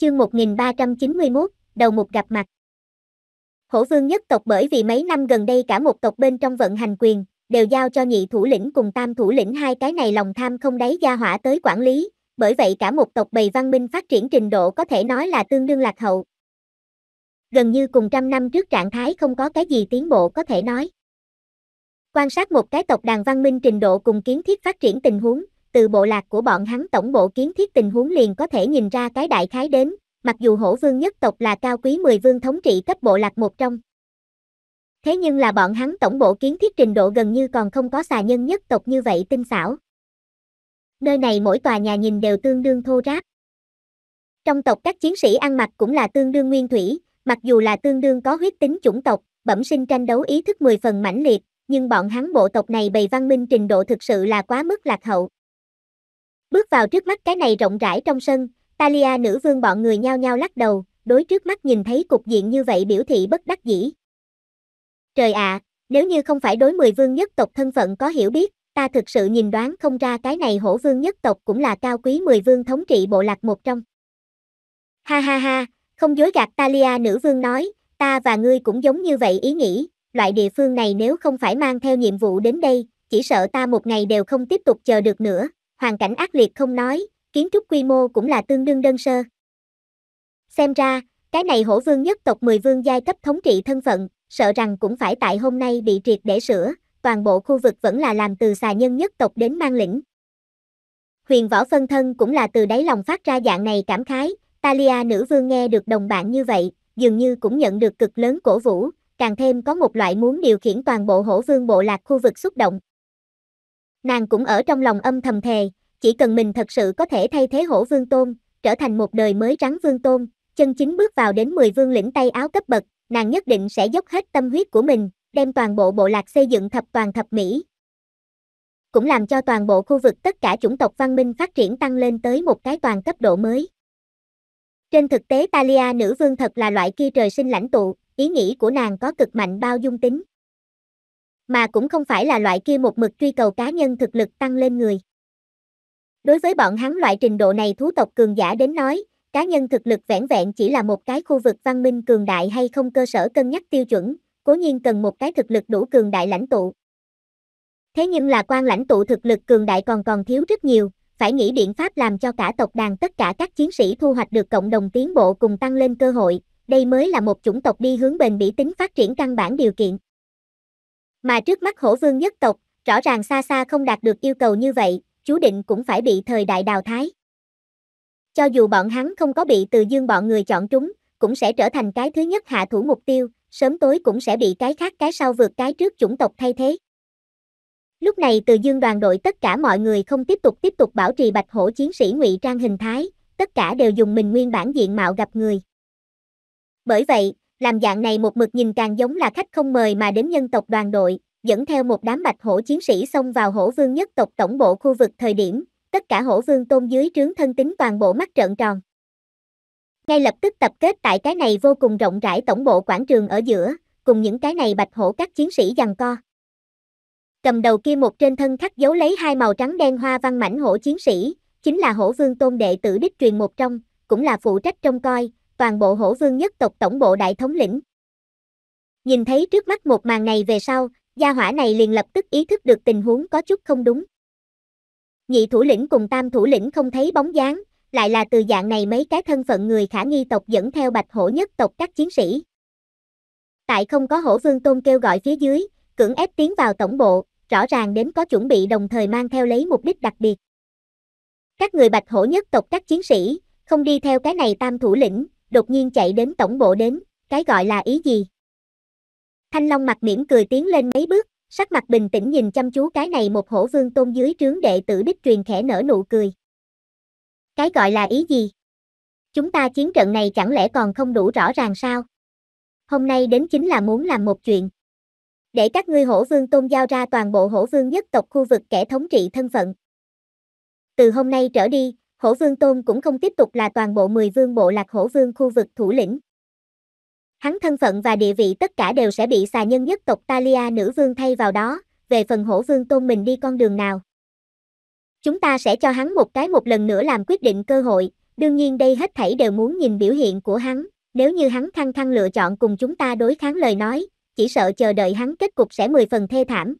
Chương 1391, đầu mục gặp mặt. Hổ vương nhất tộc bởi vì mấy năm gần đây cả một tộc bên trong vận hành quyền, đều giao cho nhị thủ lĩnh cùng tam thủ lĩnh hai cái này lòng tham không đáy gia hỏa tới quản lý, bởi vậy cả một tộc bầy văn minh phát triển trình độ có thể nói là tương đương lạc hậu. Gần như cùng trăm năm trước trạng thái không có cái gì tiến bộ có thể nói. Quan sát một cái tộc đàn văn minh trình độ cùng kiến thiết phát triển tình huống, từ bộ lạc của bọn hắn tổng bộ kiến thiết tình huống liền có thể nhìn ra cái đại khái đến, mặc dù hổ vương nhất tộc là cao quý 10 vương thống trị cấp bộ lạc một trong. Thế nhưng là bọn hắn tổng bộ kiến thiết trình độ gần như còn không có xà nhân nhất tộc như vậy tinh xảo. Nơi này mỗi tòa nhà nhìn đều tương đương thô ráp. Trong tộc các chiến sĩ ăn mặc cũng là tương đương nguyên thủy, mặc dù là tương đương có huyết tính chủng tộc, bẩm sinh tranh đấu ý thức 10 phần mãnh liệt, nhưng bọn hắn bộ tộc này bày văn minh trình độ thực sự là quá mức lạc hậu. Bước vào trước mắt cái này rộng rãi trong sân, Talia nữ vương bọn người nhao nhao lắc đầu, đối trước mắt nhìn thấy cục diện như vậy biểu thị bất đắc dĩ. Trời ạ, à, nếu như không phải đối mười vương nhất tộc thân phận có hiểu biết, ta thực sự nhìn đoán không ra cái này hổ vương nhất tộc cũng là cao quý mười vương thống trị bộ lạc một trong. Ha ha ha, không dối gạt Talia nữ vương nói, ta và ngươi cũng giống như vậy ý nghĩ, loại địa phương này nếu không phải mang theo nhiệm vụ đến đây, chỉ sợ ta một ngày đều không tiếp tục chờ được nữa hoàn cảnh ác liệt không nói, kiến trúc quy mô cũng là tương đương đơn sơ. Xem ra, cái này hổ vương nhất tộc 10 vương giai cấp thống trị thân phận, sợ rằng cũng phải tại hôm nay bị triệt để sửa, toàn bộ khu vực vẫn là làm từ xà nhân nhất tộc đến mang lĩnh. Huyền võ phân thân cũng là từ đáy lòng phát ra dạng này cảm khái, Talia nữ vương nghe được đồng bạn như vậy, dường như cũng nhận được cực lớn cổ vũ, càng thêm có một loại muốn điều khiển toàn bộ hổ vương bộ lạc khu vực xúc động. Nàng cũng ở trong lòng âm thầm thề, chỉ cần mình thật sự có thể thay thế hổ vương tôn, trở thành một đời mới rắn vương tôn, chân chính bước vào đến 10 vương lĩnh tay áo cấp bậc, nàng nhất định sẽ dốc hết tâm huyết của mình, đem toàn bộ bộ lạc xây dựng thập toàn thập mỹ. Cũng làm cho toàn bộ khu vực tất cả chủng tộc văn minh phát triển tăng lên tới một cái toàn cấp độ mới. Trên thực tế Talia nữ vương thật là loại kia trời sinh lãnh tụ, ý nghĩ của nàng có cực mạnh bao dung tính mà cũng không phải là loại kia một mực truy cầu cá nhân thực lực tăng lên người. Đối với bọn hắn loại trình độ này thú tộc cường giả đến nói, cá nhân thực lực vẻn vẹn chỉ là một cái khu vực văn minh cường đại hay không cơ sở cân nhắc tiêu chuẩn, cố nhiên cần một cái thực lực đủ cường đại lãnh tụ. Thế nhưng là quan lãnh tụ thực lực cường đại còn còn thiếu rất nhiều, phải nghĩ biện pháp làm cho cả tộc đàn tất cả các chiến sĩ thu hoạch được cộng đồng tiến bộ cùng tăng lên cơ hội, đây mới là một chủng tộc đi hướng bền bỉ tính phát triển căn bản điều kiện. Mà trước mắt hổ vương nhất tộc, rõ ràng xa xa không đạt được yêu cầu như vậy, chú định cũng phải bị thời đại đào thái. Cho dù bọn hắn không có bị từ dương bọn người chọn trúng, cũng sẽ trở thành cái thứ nhất hạ thủ mục tiêu, sớm tối cũng sẽ bị cái khác cái sau vượt cái trước chủng tộc thay thế. Lúc này từ dương đoàn đội tất cả mọi người không tiếp tục tiếp tục bảo trì bạch hổ chiến sĩ ngụy trang hình thái, tất cả đều dùng mình nguyên bản diện mạo gặp người. Bởi vậy, làm dạng này một mực nhìn càng giống là khách không mời mà đến nhân tộc đoàn đội, dẫn theo một đám bạch hổ chiến sĩ xông vào hổ vương nhất tộc tổng bộ khu vực thời điểm, tất cả hổ vương tôn dưới trướng thân tính toàn bộ mắt trợn tròn. Ngay lập tức tập kết tại cái này vô cùng rộng rãi tổng bộ quảng trường ở giữa, cùng những cái này bạch hổ các chiến sĩ giằng co. Cầm đầu kia một trên thân khắc dấu lấy hai màu trắng đen hoa văn mảnh hổ chiến sĩ, chính là hổ vương tôn đệ tử đích truyền một trong, cũng là phụ trách trông coi, toàn bộ hổ vương nhất tộc tổng bộ đại thống lĩnh. Nhìn thấy trước mắt một màn này về sau, gia hỏa này liền lập tức ý thức được tình huống có chút không đúng. Nhị thủ lĩnh cùng tam thủ lĩnh không thấy bóng dáng, lại là từ dạng này mấy cái thân phận người khả nghi tộc dẫn theo bạch hổ nhất tộc các chiến sĩ. Tại không có hổ vương tôn kêu gọi phía dưới, cưỡng ép tiến vào tổng bộ, rõ ràng đến có chuẩn bị đồng thời mang theo lấy mục đích đặc biệt. Các người bạch hổ nhất tộc các chiến sĩ, không đi theo cái này tam thủ lĩnh, đột nhiên chạy đến tổng bộ đến, cái gọi là ý gì? Thanh Long mặt mỉm cười tiến lên mấy bước, sắc mặt bình tĩnh nhìn chăm chú cái này một hổ vương tôn dưới trướng đệ tử đích truyền khẽ nở nụ cười. Cái gọi là ý gì? Chúng ta chiến trận này chẳng lẽ còn không đủ rõ ràng sao? Hôm nay đến chính là muốn làm một chuyện. Để các ngươi hổ vương tôn giao ra toàn bộ hổ vương nhất tộc khu vực kẻ thống trị thân phận. Từ hôm nay trở đi, Hổ Vương Tôn cũng không tiếp tục là toàn bộ 10 vương bộ lạc Hổ Vương khu vực thủ lĩnh. Hắn thân phận và địa vị tất cả đều sẽ bị xà nhân nhất tộc Talia nữ vương thay vào đó, về phần Hổ Vương Tôn mình đi con đường nào. Chúng ta sẽ cho hắn một cái một lần nữa làm quyết định cơ hội, đương nhiên đây hết thảy đều muốn nhìn biểu hiện của hắn, nếu như hắn khăng khăng lựa chọn cùng chúng ta đối kháng lời nói, chỉ sợ chờ đợi hắn kết cục sẽ mười phần thê thảm.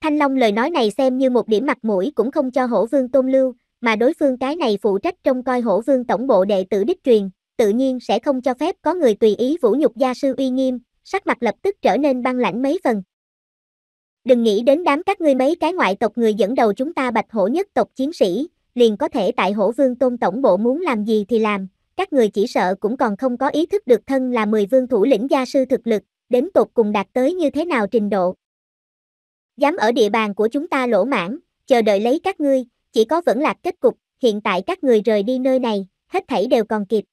Thanh Long lời nói này xem như một điểm mặt mũi cũng không cho hổ vương tôn lưu, mà đối phương cái này phụ trách trông coi hổ vương tổng bộ đệ tử đích truyền, tự nhiên sẽ không cho phép có người tùy ý vũ nhục gia sư uy nghiêm, sắc mặt lập tức trở nên băng lãnh mấy phần. Đừng nghĩ đến đám các ngươi mấy cái ngoại tộc người dẫn đầu chúng ta bạch hổ nhất tộc chiến sĩ, liền có thể tại hổ vương tôn tổng bộ muốn làm gì thì làm, các người chỉ sợ cũng còn không có ý thức được thân là mười vương thủ lĩnh gia sư thực lực, đến tục cùng đạt tới như thế nào trình độ. Dám ở địa bàn của chúng ta lỗ mãn, chờ đợi lấy các ngươi, chỉ có vẫn lạc kết cục, hiện tại các người rời đi nơi này, hết thảy đều còn kịp.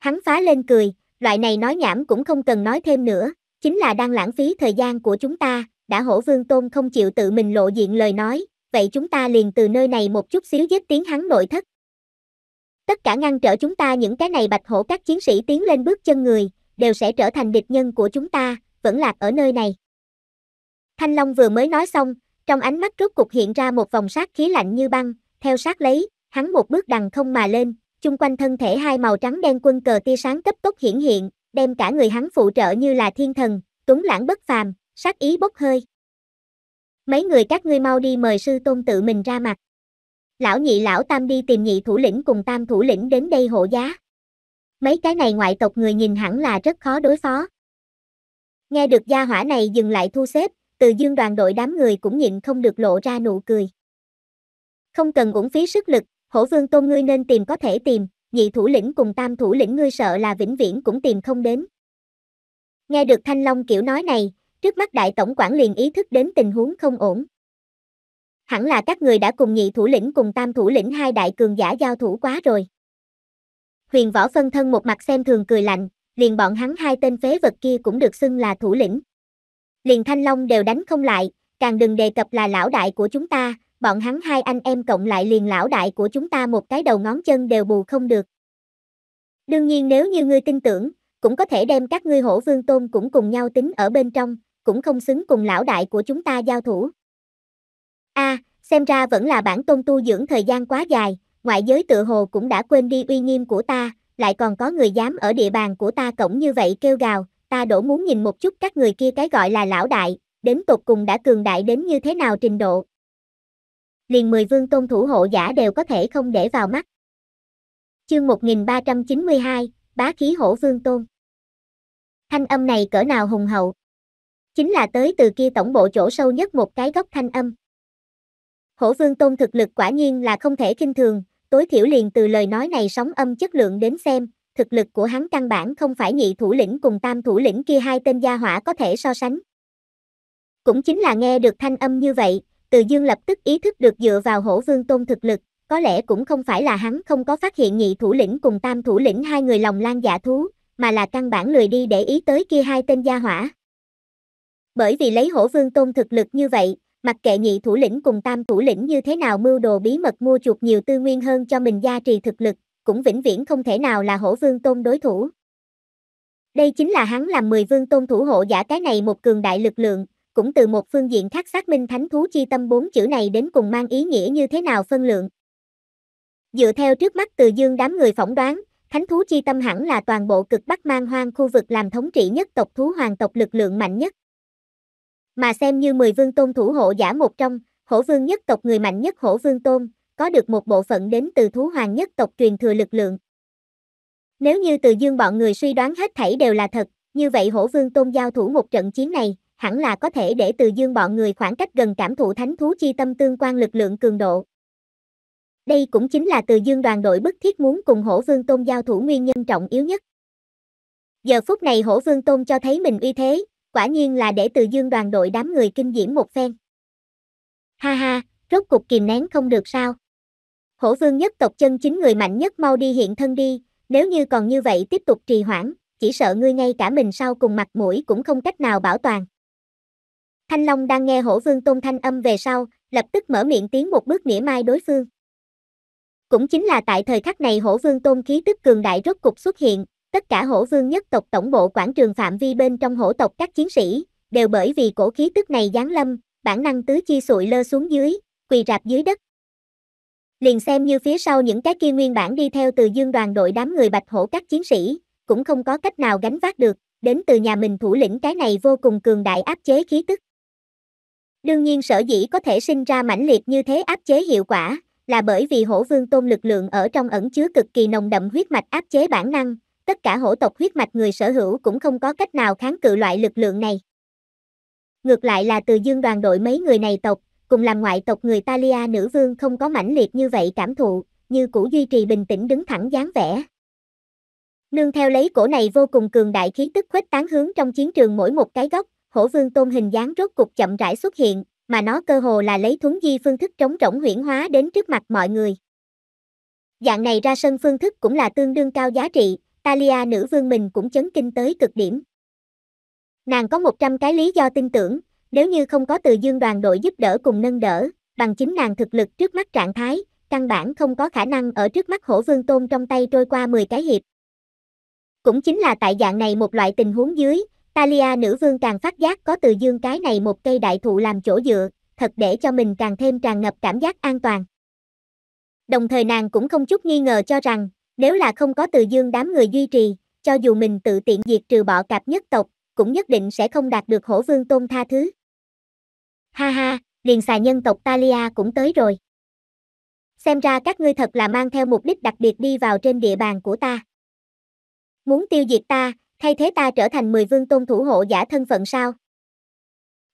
Hắn phá lên cười, loại này nói nhảm cũng không cần nói thêm nữa, chính là đang lãng phí thời gian của chúng ta, đã hổ vương tôn không chịu tự mình lộ diện lời nói, vậy chúng ta liền từ nơi này một chút xíu giết tiếng hắn nội thất. Tất cả ngăn trở chúng ta những cái này bạch hổ các chiến sĩ tiến lên bước chân người, đều sẽ trở thành địch nhân của chúng ta, vẫn lạc ở nơi này. Thanh Long vừa mới nói xong, trong ánh mắt rốt cục hiện ra một vòng sát khí lạnh như băng, theo sát lấy, hắn một bước đằng không mà lên, chung quanh thân thể hai màu trắng đen quân cờ tia sáng cấp tốc hiển hiện, đem cả người hắn phụ trợ như là thiên thần, tuấn lãng bất phàm, sát ý bốc hơi. Mấy người các ngươi mau đi mời sư tôn tự mình ra mặt. Lão nhị lão tam đi tìm nhị thủ lĩnh cùng tam thủ lĩnh đến đây hộ giá. Mấy cái này ngoại tộc người nhìn hẳn là rất khó đối phó. Nghe được gia hỏa này dừng lại thu xếp, từ dương đoàn đội đám người cũng nhịn không được lộ ra nụ cười. Không cần uổng phí sức lực, hổ vương tôn ngươi nên tìm có thể tìm, nhị thủ lĩnh cùng tam thủ lĩnh ngươi sợ là vĩnh viễn cũng tìm không đến. Nghe được Thanh Long kiểu nói này, trước mắt đại tổng quản liền ý thức đến tình huống không ổn. Hẳn là các người đã cùng nhị thủ lĩnh cùng tam thủ lĩnh hai đại cường giả giao thủ quá rồi. Huyền võ phân thân một mặt xem thường cười lạnh, liền bọn hắn hai tên phế vật kia cũng được xưng là thủ lĩnh, liền Thanh Long đều đánh không lại, càng đừng đề cập là lão đại của chúng ta, bọn hắn hai anh em cộng lại liền lão đại của chúng ta một cái đầu ngón chân đều bù không được. Đương nhiên nếu như ngươi tin tưởng, cũng có thể đem các ngươi hổ vương tôn cũng cùng nhau tính ở bên trong, cũng không xứng cùng lão đại của chúng ta giao thủ. a à, xem ra vẫn là bản tôn tu dưỡng thời gian quá dài, ngoại giới tự hồ cũng đã quên đi uy nghiêm của ta, lại còn có người dám ở địa bàn của ta cổng như vậy kêu gào, ta đổ muốn nhìn một chút các người kia cái gọi là lão đại, đến tột cùng đã cường đại đến như thế nào trình độ. Liền 10 vương tôn thủ hộ giả đều có thể không để vào mắt. Chương 1392, Bá khí hổ vương tôn. Thanh âm này cỡ nào hùng hậu. Chính là tới từ kia tổng bộ chỗ sâu nhất một cái góc thanh âm. Hổ vương tôn thực lực quả nhiên là không thể kinh thường, tối thiểu liền từ lời nói này sóng âm chất lượng đến xem, thực lực của hắn căn bản không phải nhị thủ lĩnh cùng tam thủ lĩnh kia hai tên gia hỏa có thể so sánh. Cũng chính là nghe được thanh âm như vậy, từ dương lập tức ý thức được dựa vào hổ vương tôn thực lực, có lẽ cũng không phải là hắn không có phát hiện nhị thủ lĩnh cùng tam thủ lĩnh hai người lòng lan giả dạ thú, mà là căn bản lười đi để ý tới kia hai tên gia hỏa. Bởi vì lấy hổ vương tôn thực lực như vậy, mặc kệ nhị thủ lĩnh cùng tam thủ lĩnh như thế nào mưu đồ bí mật mua chuộc nhiều tư nguyên hơn cho mình gia trì thực lực, cũng vĩnh viễn không thể nào là hổ vương tôn đối thủ. Đây chính là hắn làm mười vương tôn thủ hộ giả cái này một cường đại lực lượng, cũng từ một phương diện khác xác minh thánh thú chi tâm bốn chữ này đến cùng mang ý nghĩa như thế nào phân lượng. Dựa theo trước mắt từ dương đám người phỏng đoán, thánh thú chi tâm hẳn là toàn bộ cực bắc mang hoang khu vực làm thống trị nhất tộc thú hoàng tộc lực lượng mạnh nhất. Mà xem như mười vương tôn thủ hộ giả một trong, hổ vương nhất tộc người mạnh nhất hổ vương tôn, có được một bộ phận đến từ thú hoàng nhất tộc truyền thừa lực lượng. Nếu như từ dương bọn người suy đoán hết thảy đều là thật, như vậy hổ vương tôn giao thủ một trận chiến này, hẳn là có thể để từ dương bọn người khoảng cách gần cảm thụ thánh thú chi tâm tương quan lực lượng cường độ. Đây cũng chính là từ dương đoàn đội bức thiết muốn cùng hổ vương tôn giao thủ nguyên nhân trọng yếu nhất. Giờ phút này hổ vương tôn cho thấy mình uy thế, quả nhiên là để từ dương đoàn đội đám người kinh diễm một phen. Ha ha, rốt cục kìm nén không được sao hổ vương nhất tộc chân chính người mạnh nhất mau đi hiện thân đi, nếu như còn như vậy tiếp tục trì hoãn, chỉ sợ ngươi ngay cả mình sau cùng mặt mũi cũng không cách nào bảo toàn. Thanh Long đang nghe hổ vương tôn thanh âm về sau, lập tức mở miệng tiến một bước mỉa mai đối phương. Cũng chính là tại thời khắc này hổ vương tôn khí tức cường đại rốt cục xuất hiện, tất cả hổ vương nhất tộc tổng bộ quảng trường phạm vi bên trong hổ tộc các chiến sĩ, đều bởi vì cổ khí tức này giáng lâm, bản năng tứ chi sụi lơ xuống dưới, quỳ rạp dưới đất, liền xem như phía sau những cái kia nguyên bản đi theo từ dương đoàn đội đám người bạch hổ các chiến sĩ, cũng không có cách nào gánh vác được, đến từ nhà mình thủ lĩnh cái này vô cùng cường đại áp chế khí tức. Đương nhiên sở dĩ có thể sinh ra mãnh liệt như thế áp chế hiệu quả, là bởi vì hổ vương tôn lực lượng ở trong ẩn chứa cực kỳ nồng đậm huyết mạch áp chế bản năng, tất cả hổ tộc huyết mạch người sở hữu cũng không có cách nào kháng cự loại lực lượng này. Ngược lại là từ dương đoàn đội mấy người này tộc, cùng làm ngoại tộc người Talia nữ vương không có mãnh liệt như vậy cảm thụ, như cũ duy trì bình tĩnh đứng thẳng dáng vẻ. Nương theo lấy cổ này vô cùng cường đại khí tức khuếch tán hướng trong chiến trường mỗi một cái góc, hổ vương tôn hình dáng rốt cục chậm rãi xuất hiện, mà nó cơ hồ là lấy thuấn di phương thức trống rỗng huyển hóa đến trước mặt mọi người. Dạng này ra sân phương thức cũng là tương đương cao giá trị, Talia nữ vương mình cũng chấn kinh tới cực điểm. Nàng có 100 cái lý do tin tưởng, nếu như không có từ dương đoàn đội giúp đỡ cùng nâng đỡ, bằng chính nàng thực lực trước mắt trạng thái, căn bản không có khả năng ở trước mắt hổ vương tôn trong tay trôi qua 10 cái hiệp. Cũng chính là tại dạng này một loại tình huống dưới, Talia nữ vương càng phát giác có từ dương cái này một cây đại thụ làm chỗ dựa, thật để cho mình càng thêm tràn ngập cảm giác an toàn. Đồng thời nàng cũng không chút nghi ngờ cho rằng, nếu là không có từ dương đám người duy trì, cho dù mình tự tiện diệt trừ bỏ cạp nhất tộc, cũng nhất định sẽ không đạt được hổ vương tôn tha thứ. Ha ha, liền xà nhân tộc Talia cũng tới rồi. Xem ra các ngươi thật là mang theo mục đích đặc biệt đi vào trên địa bàn của ta. Muốn tiêu diệt ta, thay thế ta trở thành mười vương tôn thủ hộ giả thân phận sao?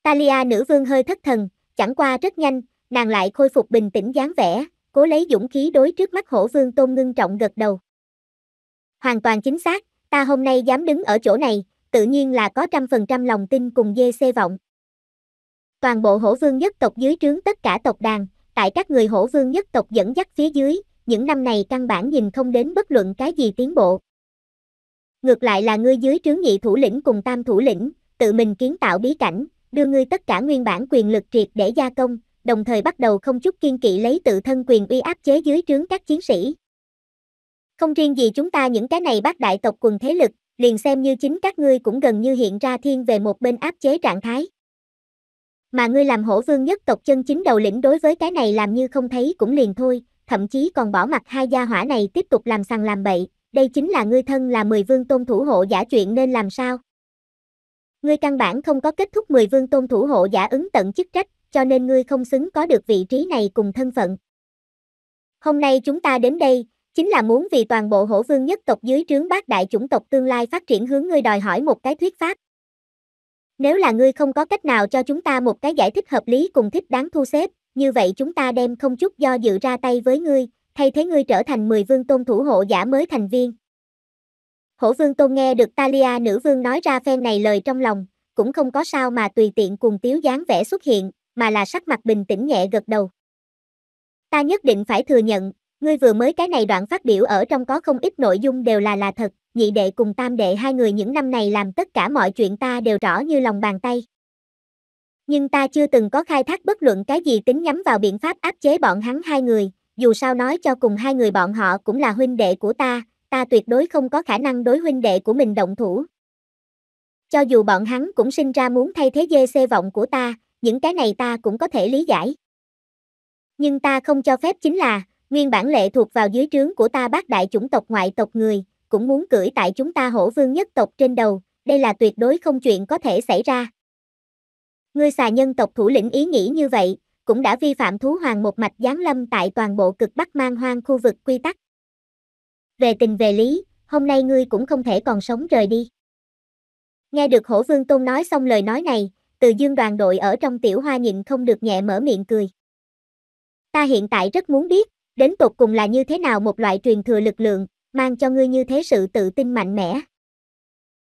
Talia nữ vương hơi thất thần, chẳng qua rất nhanh, nàng lại khôi phục bình tĩnh dáng vẻ, cố lấy dũng khí đối trước mắt hổ vương tôn ngưng trọng gật đầu. Hoàn toàn chính xác, ta hôm nay dám đứng ở chỗ này, tự nhiên là có trăm phần trăm lòng tin cùng dê xê vọng. Toàn bộ hổ vương nhất tộc dưới trướng tất cả tộc đàn, tại các người hổ vương nhất tộc dẫn dắt phía dưới, những năm này căn bản nhìn không đến bất luận cái gì tiến bộ. Ngược lại là ngươi dưới trướng nhị thủ lĩnh cùng tam thủ lĩnh, tự mình kiến tạo bí cảnh, đưa ngươi tất cả nguyên bản quyền lực triệt để gia công, đồng thời bắt đầu không chút kiên kỵ lấy tự thân quyền uy áp chế dưới trướng các chiến sĩ. Không riêng gì chúng ta những cái này bác đại tộc quần thế lực, liền xem như chính các ngươi cũng gần như hiện ra thiên về một bên áp chế trạng thái mà ngươi làm hổ vương nhất tộc chân chính đầu lĩnh đối với cái này làm như không thấy cũng liền thôi, thậm chí còn bỏ mặt hai gia hỏa này tiếp tục làm sằng làm bậy, đây chính là ngươi thân là mười vương tôn thủ hộ giả chuyện nên làm sao? Ngươi căn bản không có kết thúc mười vương tôn thủ hộ giả ứng tận chức trách, cho nên ngươi không xứng có được vị trí này cùng thân phận. Hôm nay chúng ta đến đây, chính là muốn vì toàn bộ hổ vương nhất tộc dưới trướng bát đại chủng tộc tương lai phát triển hướng ngươi đòi hỏi một cái thuyết pháp. Nếu là ngươi không có cách nào cho chúng ta một cái giải thích hợp lý cùng thích đáng thu xếp, như vậy chúng ta đem không chút do dự ra tay với ngươi, thay thế ngươi trở thành 10 vương tôn thủ hộ giả mới thành viên. Hổ vương tôn nghe được Talia nữ vương nói ra phen này lời trong lòng, cũng không có sao mà tùy tiện cùng tiếu dáng vẻ xuất hiện, mà là sắc mặt bình tĩnh nhẹ gật đầu. Ta nhất định phải thừa nhận, ngươi vừa mới cái này đoạn phát biểu ở trong có không ít nội dung đều là là thật, nhị đệ cùng tam đệ hai người những năm này làm tất cả mọi chuyện ta đều rõ như lòng bàn tay. Nhưng ta chưa từng có khai thác bất luận cái gì tính nhắm vào biện pháp áp chế bọn hắn hai người, dù sao nói cho cùng hai người bọn họ cũng là huynh đệ của ta, ta tuyệt đối không có khả năng đối huynh đệ của mình động thủ. Cho dù bọn hắn cũng sinh ra muốn thay thế dê xê vọng của ta, những cái này ta cũng có thể lý giải. Nhưng ta không cho phép chính là, nguyên bản lệ thuộc vào dưới trướng của ta bác đại chủng tộc ngoại tộc người, cũng muốn cưỡi tại chúng ta hổ vương nhất tộc trên đầu, đây là tuyệt đối không chuyện có thể xảy ra. Ngươi xà nhân tộc thủ lĩnh ý nghĩ như vậy, cũng đã vi phạm thú hoàng một mạch giáng lâm tại toàn bộ cực bắc mang hoang khu vực quy tắc. Về tình về lý, hôm nay ngươi cũng không thể còn sống rời đi. Nghe được hổ vương tôn nói xong lời nói này, từ dương đoàn đội ở trong tiểu hoa nhịn không được nhẹ mở miệng cười. Ta hiện tại rất muốn biết, đến tột cùng là như thế nào một loại truyền thừa lực lượng, mang cho ngươi như thế sự tự tin mạnh mẽ.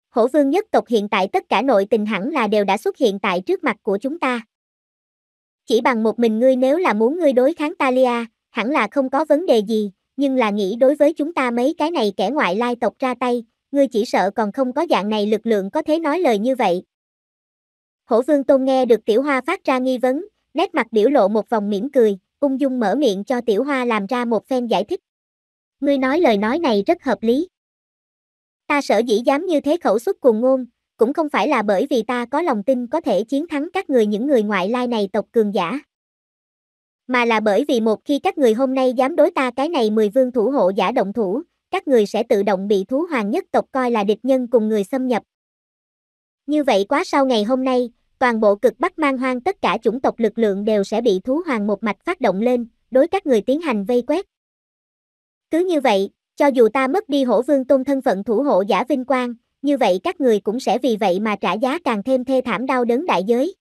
Hổ vương nhất tộc hiện tại tất cả nội tình hẳn là đều đã xuất hiện tại trước mặt của chúng ta. Chỉ bằng một mình ngươi nếu là muốn ngươi đối kháng Talia, hẳn là không có vấn đề gì, nhưng là nghĩ đối với chúng ta mấy cái này kẻ ngoại lai tộc ra tay, ngươi chỉ sợ còn không có dạng này lực lượng có thể nói lời như vậy. Hổ vương tôn nghe được tiểu hoa phát ra nghi vấn, nét mặt biểu lộ một vòng mỉm cười, ung dung mở miệng cho tiểu hoa làm ra một phen giải thích ngươi nói lời nói này rất hợp lý. Ta sở dĩ dám như thế khẩu xuất cuồng ngôn, cũng không phải là bởi vì ta có lòng tin có thể chiến thắng các người những người ngoại lai này tộc cường giả. Mà là bởi vì một khi các người hôm nay dám đối ta cái này mười vương thủ hộ giả động thủ, các người sẽ tự động bị thú hoàng nhất tộc coi là địch nhân cùng người xâm nhập. Như vậy quá sau ngày hôm nay, toàn bộ cực Bắc mang hoang tất cả chủng tộc lực lượng đều sẽ bị thú hoàng một mạch phát động lên, đối các người tiến hành vây quét. Cứ như vậy, cho dù ta mất đi hổ vương tôn thân phận thủ hộ giả vinh quang, như vậy các người cũng sẽ vì vậy mà trả giá càng thêm thê thảm đau đớn đại giới.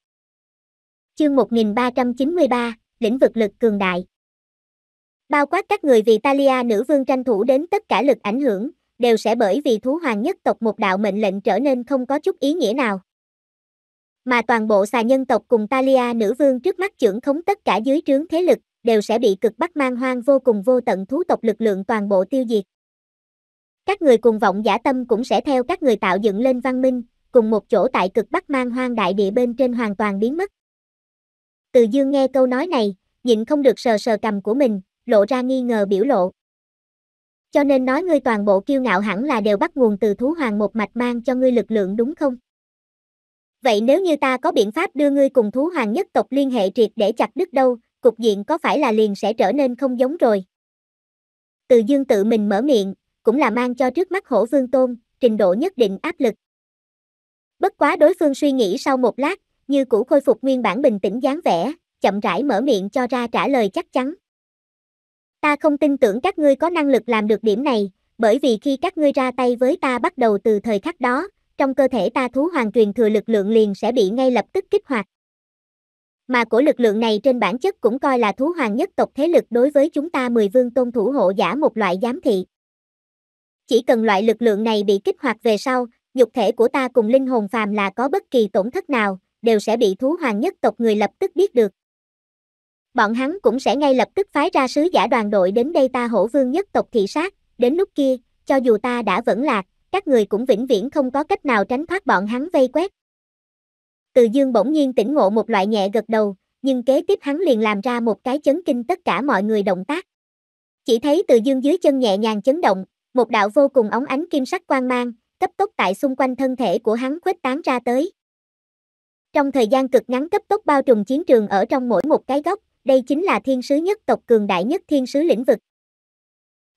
Chương 1393, lĩnh vực lực cường đại. Bao quát các người vì Talia nữ vương tranh thủ đến tất cả lực ảnh hưởng, đều sẽ bởi vì thú hoàng nhất tộc một đạo mệnh lệnh trở nên không có chút ý nghĩa nào. Mà toàn bộ xà nhân tộc cùng Talia nữ vương trước mắt trưởng khống tất cả dưới trướng thế lực, đều sẽ bị cực bắc mang hoang vô cùng vô tận thú tộc lực lượng toàn bộ tiêu diệt. Các người cùng vọng giả tâm cũng sẽ theo các người tạo dựng lên văn minh, cùng một chỗ tại cực bắc mang hoang đại địa bên trên hoàn toàn biến mất. Từ dương nghe câu nói này, nhịn không được sờ sờ cầm của mình, lộ ra nghi ngờ biểu lộ. Cho nên nói ngươi toàn bộ kiêu ngạo hẳn là đều bắt nguồn từ thú hoàng một mạch mang cho ngươi lực lượng đúng không? Vậy nếu như ta có biện pháp đưa ngươi cùng thú hoàng nhất tộc liên hệ triệt để chặt đứt đâu, cục diện có phải là liền sẽ trở nên không giống rồi. Từ dương tự mình mở miệng, cũng là mang cho trước mắt hổ vương tôn, trình độ nhất định áp lực. Bất quá đối phương suy nghĩ sau một lát, như cũ khôi phục nguyên bản bình tĩnh dáng vẻ, chậm rãi mở miệng cho ra trả lời chắc chắn. Ta không tin tưởng các ngươi có năng lực làm được điểm này, bởi vì khi các ngươi ra tay với ta bắt đầu từ thời khắc đó, trong cơ thể ta thú hoàng truyền thừa lực lượng liền sẽ bị ngay lập tức kích hoạt mà của lực lượng này trên bản chất cũng coi là thú hoàng nhất tộc thế lực đối với chúng ta mười vương tôn thủ hộ giả một loại giám thị. Chỉ cần loại lực lượng này bị kích hoạt về sau, nhục thể của ta cùng linh hồn phàm là có bất kỳ tổn thất nào, đều sẽ bị thú hoàng nhất tộc người lập tức biết được. Bọn hắn cũng sẽ ngay lập tức phái ra sứ giả đoàn đội đến đây ta hổ vương nhất tộc thị sát, đến lúc kia, cho dù ta đã vẫn lạc, các người cũng vĩnh viễn không có cách nào tránh thoát bọn hắn vây quét. Từ dương bỗng nhiên tỉnh ngộ một loại nhẹ gật đầu, nhưng kế tiếp hắn liền làm ra một cái chấn kinh tất cả mọi người động tác. Chỉ thấy từ dương dưới chân nhẹ nhàng chấn động, một đạo vô cùng ống ánh kim sắc quang mang, cấp tốc tại xung quanh thân thể của hắn khuếch tán ra tới. Trong thời gian cực ngắn cấp tốc bao trùm chiến trường ở trong mỗi một cái góc, đây chính là thiên sứ nhất tộc cường đại nhất thiên sứ lĩnh vực.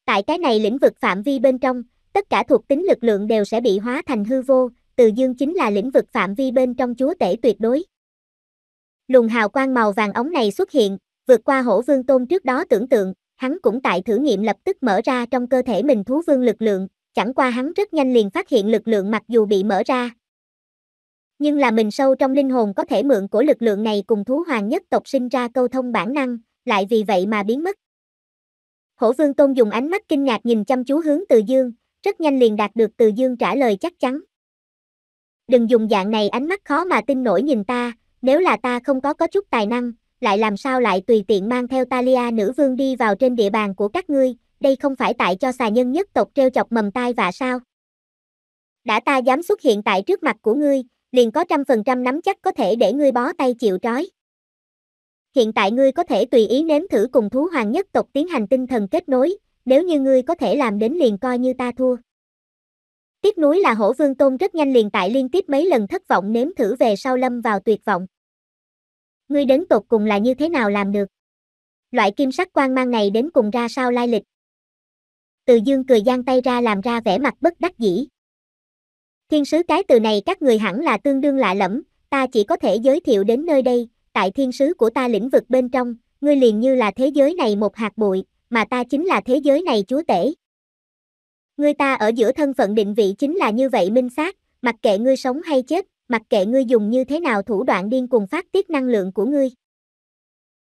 Tại cái này lĩnh vực phạm vi bên trong, tất cả thuộc tính lực lượng đều sẽ bị hóa thành hư vô, từ dương chính là lĩnh vực phạm vi bên trong chúa tể tuyệt đối. Luồng hào quang màu vàng ống này xuất hiện, vượt qua hổ vương tôn trước đó tưởng tượng, hắn cũng tại thử nghiệm lập tức mở ra trong cơ thể mình thú vương lực lượng, chẳng qua hắn rất nhanh liền phát hiện lực lượng mặc dù bị mở ra. Nhưng là mình sâu trong linh hồn có thể mượn của lực lượng này cùng thú hoàng nhất tộc sinh ra câu thông bản năng, lại vì vậy mà biến mất. Hổ vương tôn dùng ánh mắt kinh ngạc nhìn chăm chú hướng từ dương, rất nhanh liền đạt được từ dương trả lời chắc chắn. Đừng dùng dạng này ánh mắt khó mà tin nổi nhìn ta, nếu là ta không có có chút tài năng, lại làm sao lại tùy tiện mang theo Talia nữ vương đi vào trên địa bàn của các ngươi, đây không phải tại cho xà nhân nhất tộc treo chọc mầm tai và sao? Đã ta dám xuất hiện tại trước mặt của ngươi, liền có trăm phần trăm nắm chắc có thể để ngươi bó tay chịu trói. Hiện tại ngươi có thể tùy ý nếm thử cùng thú hoàng nhất tộc tiến hành tinh thần kết nối, nếu như ngươi có thể làm đến liền coi như ta thua. Tiếp nối là hổ vương tôn rất nhanh liền tại liên tiếp mấy lần thất vọng nếm thử về sau lâm vào tuyệt vọng. Ngươi đến tột cùng là như thế nào làm được? Loại kim sắc quan mang này đến cùng ra sao lai lịch? Từ dương cười giang tay ra làm ra vẻ mặt bất đắc dĩ. Thiên sứ cái từ này các người hẳn là tương đương lạ lẫm, ta chỉ có thể giới thiệu đến nơi đây, tại thiên sứ của ta lĩnh vực bên trong, ngươi liền như là thế giới này một hạt bụi, mà ta chính là thế giới này chúa tể. Ngươi ta ở giữa thân phận định vị chính là như vậy minh xác, mặc kệ ngươi sống hay chết, mặc kệ ngươi dùng như thế nào thủ đoạn điên cùng phát tiết năng lượng của ngươi.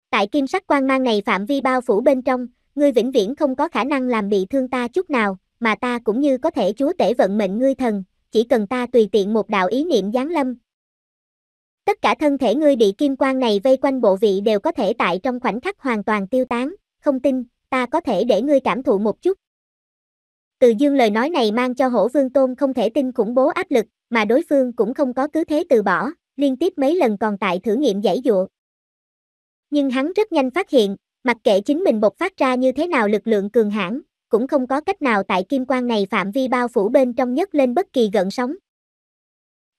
Tại kim sắc quang mang này phạm vi bao phủ bên trong, ngươi vĩnh viễn không có khả năng làm bị thương ta chút nào, mà ta cũng như có thể chúa tể vận mệnh ngươi thần, chỉ cần ta tùy tiện một đạo ý niệm giáng lâm. Tất cả thân thể ngươi bị kim quang này vây quanh bộ vị đều có thể tại trong khoảnh khắc hoàn toàn tiêu tán, không tin, ta có thể để ngươi cảm thụ một chút. Từ dương lời nói này mang cho hổ vương tôn không thể tin khủng bố áp lực, mà đối phương cũng không có cứ thế từ bỏ, liên tiếp mấy lần còn tại thử nghiệm giải dụa. Nhưng hắn rất nhanh phát hiện, mặc kệ chính mình bộc phát ra như thế nào lực lượng cường hãn, cũng không có cách nào tại kim quan này phạm vi bao phủ bên trong nhất lên bất kỳ gợn sóng.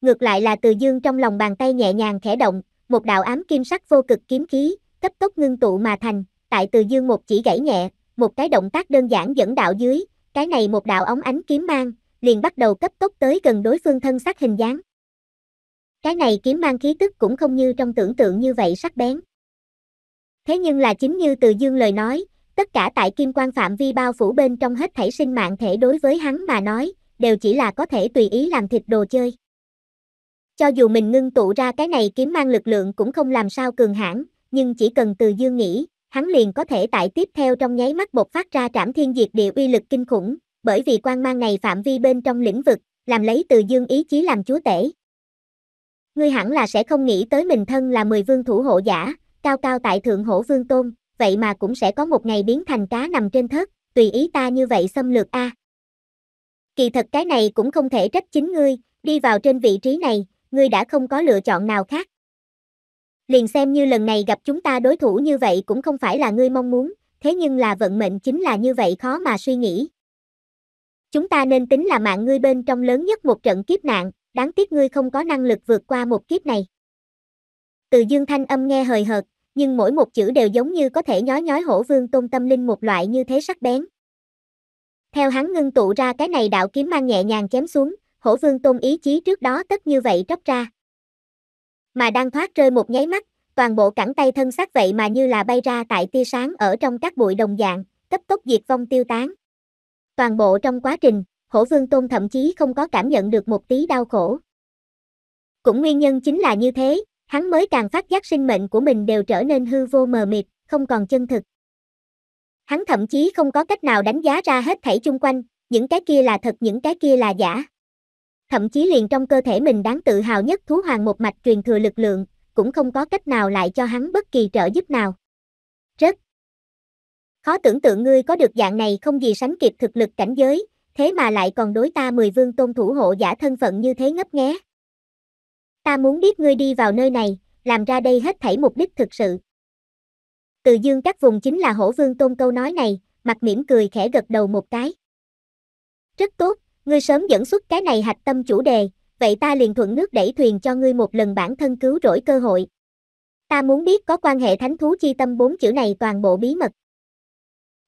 Ngược lại là từ dương trong lòng bàn tay nhẹ nhàng khẽ động, một đạo ám kim sắc vô cực kiếm khí, cấp tốc ngưng tụ mà thành, tại từ dương một chỉ gãy nhẹ, một cái động tác đơn giản dẫn đạo dưới, cái này một đạo ống ánh kiếm mang, liền bắt đầu cấp tốc tới gần đối phương thân xác hình dáng. Cái này kiếm mang khí tức cũng không như trong tưởng tượng như vậy sắc bén. Thế nhưng là chính như từ dương lời nói, tất cả tại kim quan phạm vi bao phủ bên trong hết thảy sinh mạng thể đối với hắn mà nói, đều chỉ là có thể tùy ý làm thịt đồ chơi. Cho dù mình ngưng tụ ra cái này kiếm mang lực lượng cũng không làm sao cường hãn, nhưng chỉ cần từ dương nghĩ, hắn liền có thể tại tiếp theo trong nháy mắt bột phát ra trảm thiên diệt địa uy lực kinh khủng, bởi vì quan mang này phạm vi bên trong lĩnh vực, làm lấy từ dương ý chí làm chúa tể. Ngươi hẳn là sẽ không nghĩ tới mình thân là mười vương thủ hộ giả, cao cao tại thượng hổ vương tôn, vậy mà cũng sẽ có một ngày biến thành cá nằm trên thớt, tùy ý ta như vậy xâm lược a. Kỳ thật cái này cũng không thể trách chính ngươi, đi vào trên vị trí này, ngươi đã không có lựa chọn nào khác liền xem như lần này gặp chúng ta đối thủ như vậy cũng không phải là ngươi mong muốn, thế nhưng là vận mệnh chính là như vậy khó mà suy nghĩ. Chúng ta nên tính là mạng ngươi bên trong lớn nhất một trận kiếp nạn, đáng tiếc ngươi không có năng lực vượt qua một kiếp này. Từ dương thanh âm nghe hời hợt, nhưng mỗi một chữ đều giống như có thể nhói nhói hổ vương tôn tâm linh một loại như thế sắc bén. Theo hắn ngưng tụ ra cái này đạo kiếm mang nhẹ nhàng chém xuống, hổ vương tôn ý chí trước đó tất như vậy tróc ra mà đang thoát rơi một nháy mắt, toàn bộ cẳng tay thân xác vậy mà như là bay ra tại tia sáng ở trong các bụi đồng dạng, cấp tốc diệt vong tiêu tán. Toàn bộ trong quá trình, hổ vương tôn thậm chí không có cảm nhận được một tí đau khổ. Cũng nguyên nhân chính là như thế, hắn mới càng phát giác sinh mệnh của mình đều trở nên hư vô mờ mịt, không còn chân thực. Hắn thậm chí không có cách nào đánh giá ra hết thảy chung quanh, những cái kia là thật những cái kia là giả thậm chí liền trong cơ thể mình đáng tự hào nhất thú hoàng một mạch truyền thừa lực lượng, cũng không có cách nào lại cho hắn bất kỳ trợ giúp nào. Rất khó tưởng tượng ngươi có được dạng này không gì sánh kịp thực lực cảnh giới, thế mà lại còn đối ta mười vương tôn thủ hộ giả thân phận như thế ngấp nghé. Ta muốn biết ngươi đi vào nơi này, làm ra đây hết thảy mục đích thực sự. Từ dương các vùng chính là hổ vương tôn câu nói này, mặt mỉm cười khẽ gật đầu một cái. Rất tốt, Ngươi sớm dẫn xuất cái này hạch tâm chủ đề, vậy ta liền thuận nước đẩy thuyền cho ngươi một lần bản thân cứu rỗi cơ hội. Ta muốn biết có quan hệ thánh thú chi tâm bốn chữ này toàn bộ bí mật.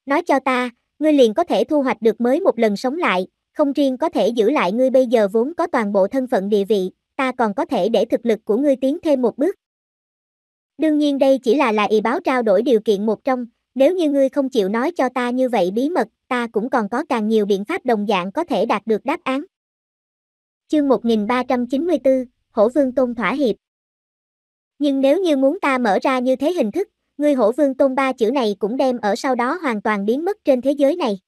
Nói cho ta, ngươi liền có thể thu hoạch được mới một lần sống lại, không riêng có thể giữ lại ngươi bây giờ vốn có toàn bộ thân phận địa vị, ta còn có thể để thực lực của ngươi tiến thêm một bước. Đương nhiên đây chỉ là là ý báo trao đổi điều kiện một trong, nếu như ngươi không chịu nói cho ta như vậy bí mật, ta cũng còn có càng nhiều biện pháp đồng dạng có thể đạt được đáp án. Chương 1394, Hổ Vương Tôn thỏa hiệp. Nhưng nếu như muốn ta mở ra như thế hình thức, ngươi Hổ Vương Tôn ba chữ này cũng đem ở sau đó hoàn toàn biến mất trên thế giới này.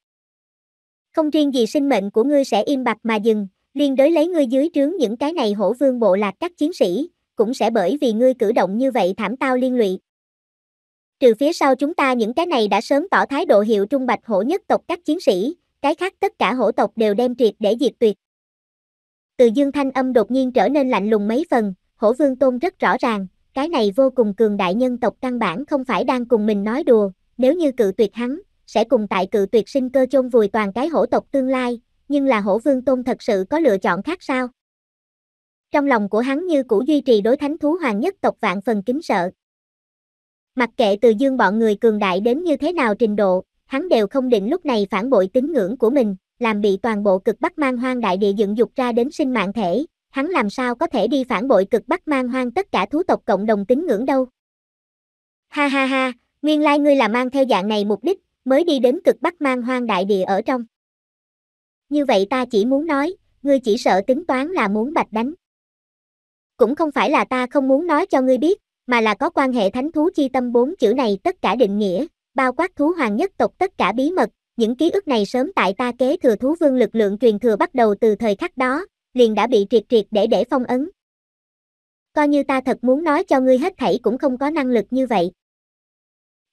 Không riêng gì sinh mệnh của ngươi sẽ im bặt mà dừng, liên đối lấy ngươi dưới trướng những cái này Hổ Vương bộ lạc các chiến sĩ, cũng sẽ bởi vì ngươi cử động như vậy thảm tao liên lụy trừ phía sau chúng ta những cái này đã sớm tỏ thái độ hiệu trung bạch hổ nhất tộc các chiến sĩ, cái khác tất cả hổ tộc đều đem triệt để diệt tuyệt. Từ dương thanh âm đột nhiên trở nên lạnh lùng mấy phần, hổ vương tôn rất rõ ràng, cái này vô cùng cường đại nhân tộc căn bản không phải đang cùng mình nói đùa, nếu như cự tuyệt hắn, sẽ cùng tại cự tuyệt sinh cơ chôn vùi toàn cái hổ tộc tương lai, nhưng là hổ vương tôn thật sự có lựa chọn khác sao? Trong lòng của hắn như cũ duy trì đối thánh thú hoàng nhất tộc vạn phần kính sợ. Mặc kệ từ dương bọn người cường đại đến như thế nào trình độ, hắn đều không định lúc này phản bội tín ngưỡng của mình, làm bị toàn bộ cực bắc mang hoang đại địa dựng dục ra đến sinh mạng thể, hắn làm sao có thể đi phản bội cực bắc mang hoang tất cả thú tộc cộng đồng tín ngưỡng đâu. Ha ha ha, nguyên lai ngươi là mang theo dạng này mục đích, mới đi đến cực bắc mang hoang đại địa ở trong. Như vậy ta chỉ muốn nói, ngươi chỉ sợ tính toán là muốn bạch đánh. Cũng không phải là ta không muốn nói cho ngươi biết, mà là có quan hệ thánh thú chi tâm bốn chữ này tất cả định nghĩa, bao quát thú hoàng nhất tộc tất cả bí mật, những ký ức này sớm tại ta kế thừa thú vương lực lượng truyền thừa bắt đầu từ thời khắc đó, liền đã bị triệt triệt để để phong ấn. Coi như ta thật muốn nói cho ngươi hết thảy cũng không có năng lực như vậy.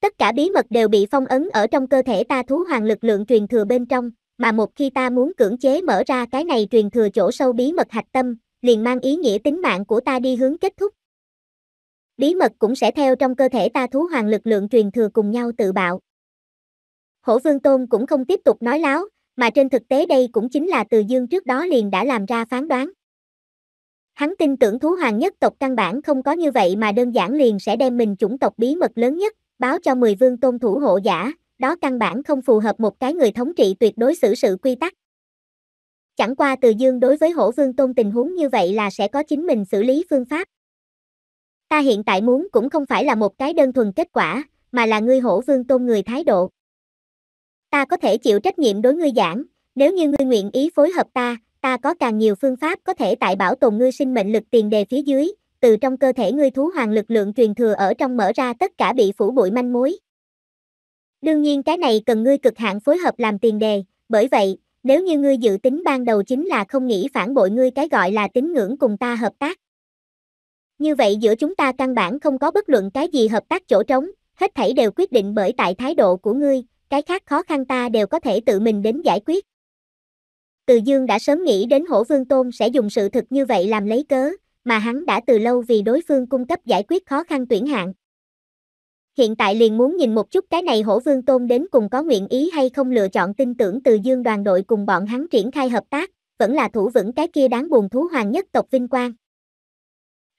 Tất cả bí mật đều bị phong ấn ở trong cơ thể ta thú hoàng lực lượng truyền thừa bên trong, mà một khi ta muốn cưỡng chế mở ra cái này truyền thừa chỗ sâu bí mật hạch tâm, liền mang ý nghĩa tính mạng của ta đi hướng kết thúc bí mật cũng sẽ theo trong cơ thể ta thú hoàng lực lượng truyền thừa cùng nhau tự bạo. Hổ Vương Tôn cũng không tiếp tục nói láo, mà trên thực tế đây cũng chính là Từ Dương trước đó liền đã làm ra phán đoán. Hắn tin tưởng thú hoàng nhất tộc căn bản không có như vậy mà đơn giản liền sẽ đem mình chủng tộc bí mật lớn nhất, báo cho 10 vương tôn thủ hộ giả, đó căn bản không phù hợp một cái người thống trị tuyệt đối xử sự quy tắc. Chẳng qua Từ Dương đối với hổ vương tôn tình huống như vậy là sẽ có chính mình xử lý phương pháp. Ta hiện tại muốn cũng không phải là một cái đơn thuần kết quả, mà là ngươi hổ vương tôn người thái độ. Ta có thể chịu trách nhiệm đối ngươi giảng, nếu như ngươi nguyện ý phối hợp ta, ta có càng nhiều phương pháp có thể tại bảo tồn ngươi sinh mệnh lực tiền đề phía dưới, từ trong cơ thể ngươi thú hoàng lực lượng truyền thừa ở trong mở ra tất cả bị phủ bụi manh mối. Đương nhiên cái này cần ngươi cực hạn phối hợp làm tiền đề, bởi vậy, nếu như ngươi dự tính ban đầu chính là không nghĩ phản bội ngươi cái gọi là tín ngưỡng cùng ta hợp tác. Như vậy giữa chúng ta căn bản không có bất luận cái gì hợp tác chỗ trống, hết thảy đều quyết định bởi tại thái độ của ngươi, cái khác khó khăn ta đều có thể tự mình đến giải quyết. Từ Dương đã sớm nghĩ đến Hổ Vương Tôn sẽ dùng sự thực như vậy làm lấy cớ, mà hắn đã từ lâu vì đối phương cung cấp giải quyết khó khăn tuyển hạng. Hiện tại liền muốn nhìn một chút cái này Hổ Vương Tôn đến cùng có nguyện ý hay không lựa chọn tin tưởng Từ Dương đoàn đội cùng bọn hắn triển khai hợp tác, vẫn là thủ vững cái kia đáng buồn thú hoàng nhất tộc vinh quang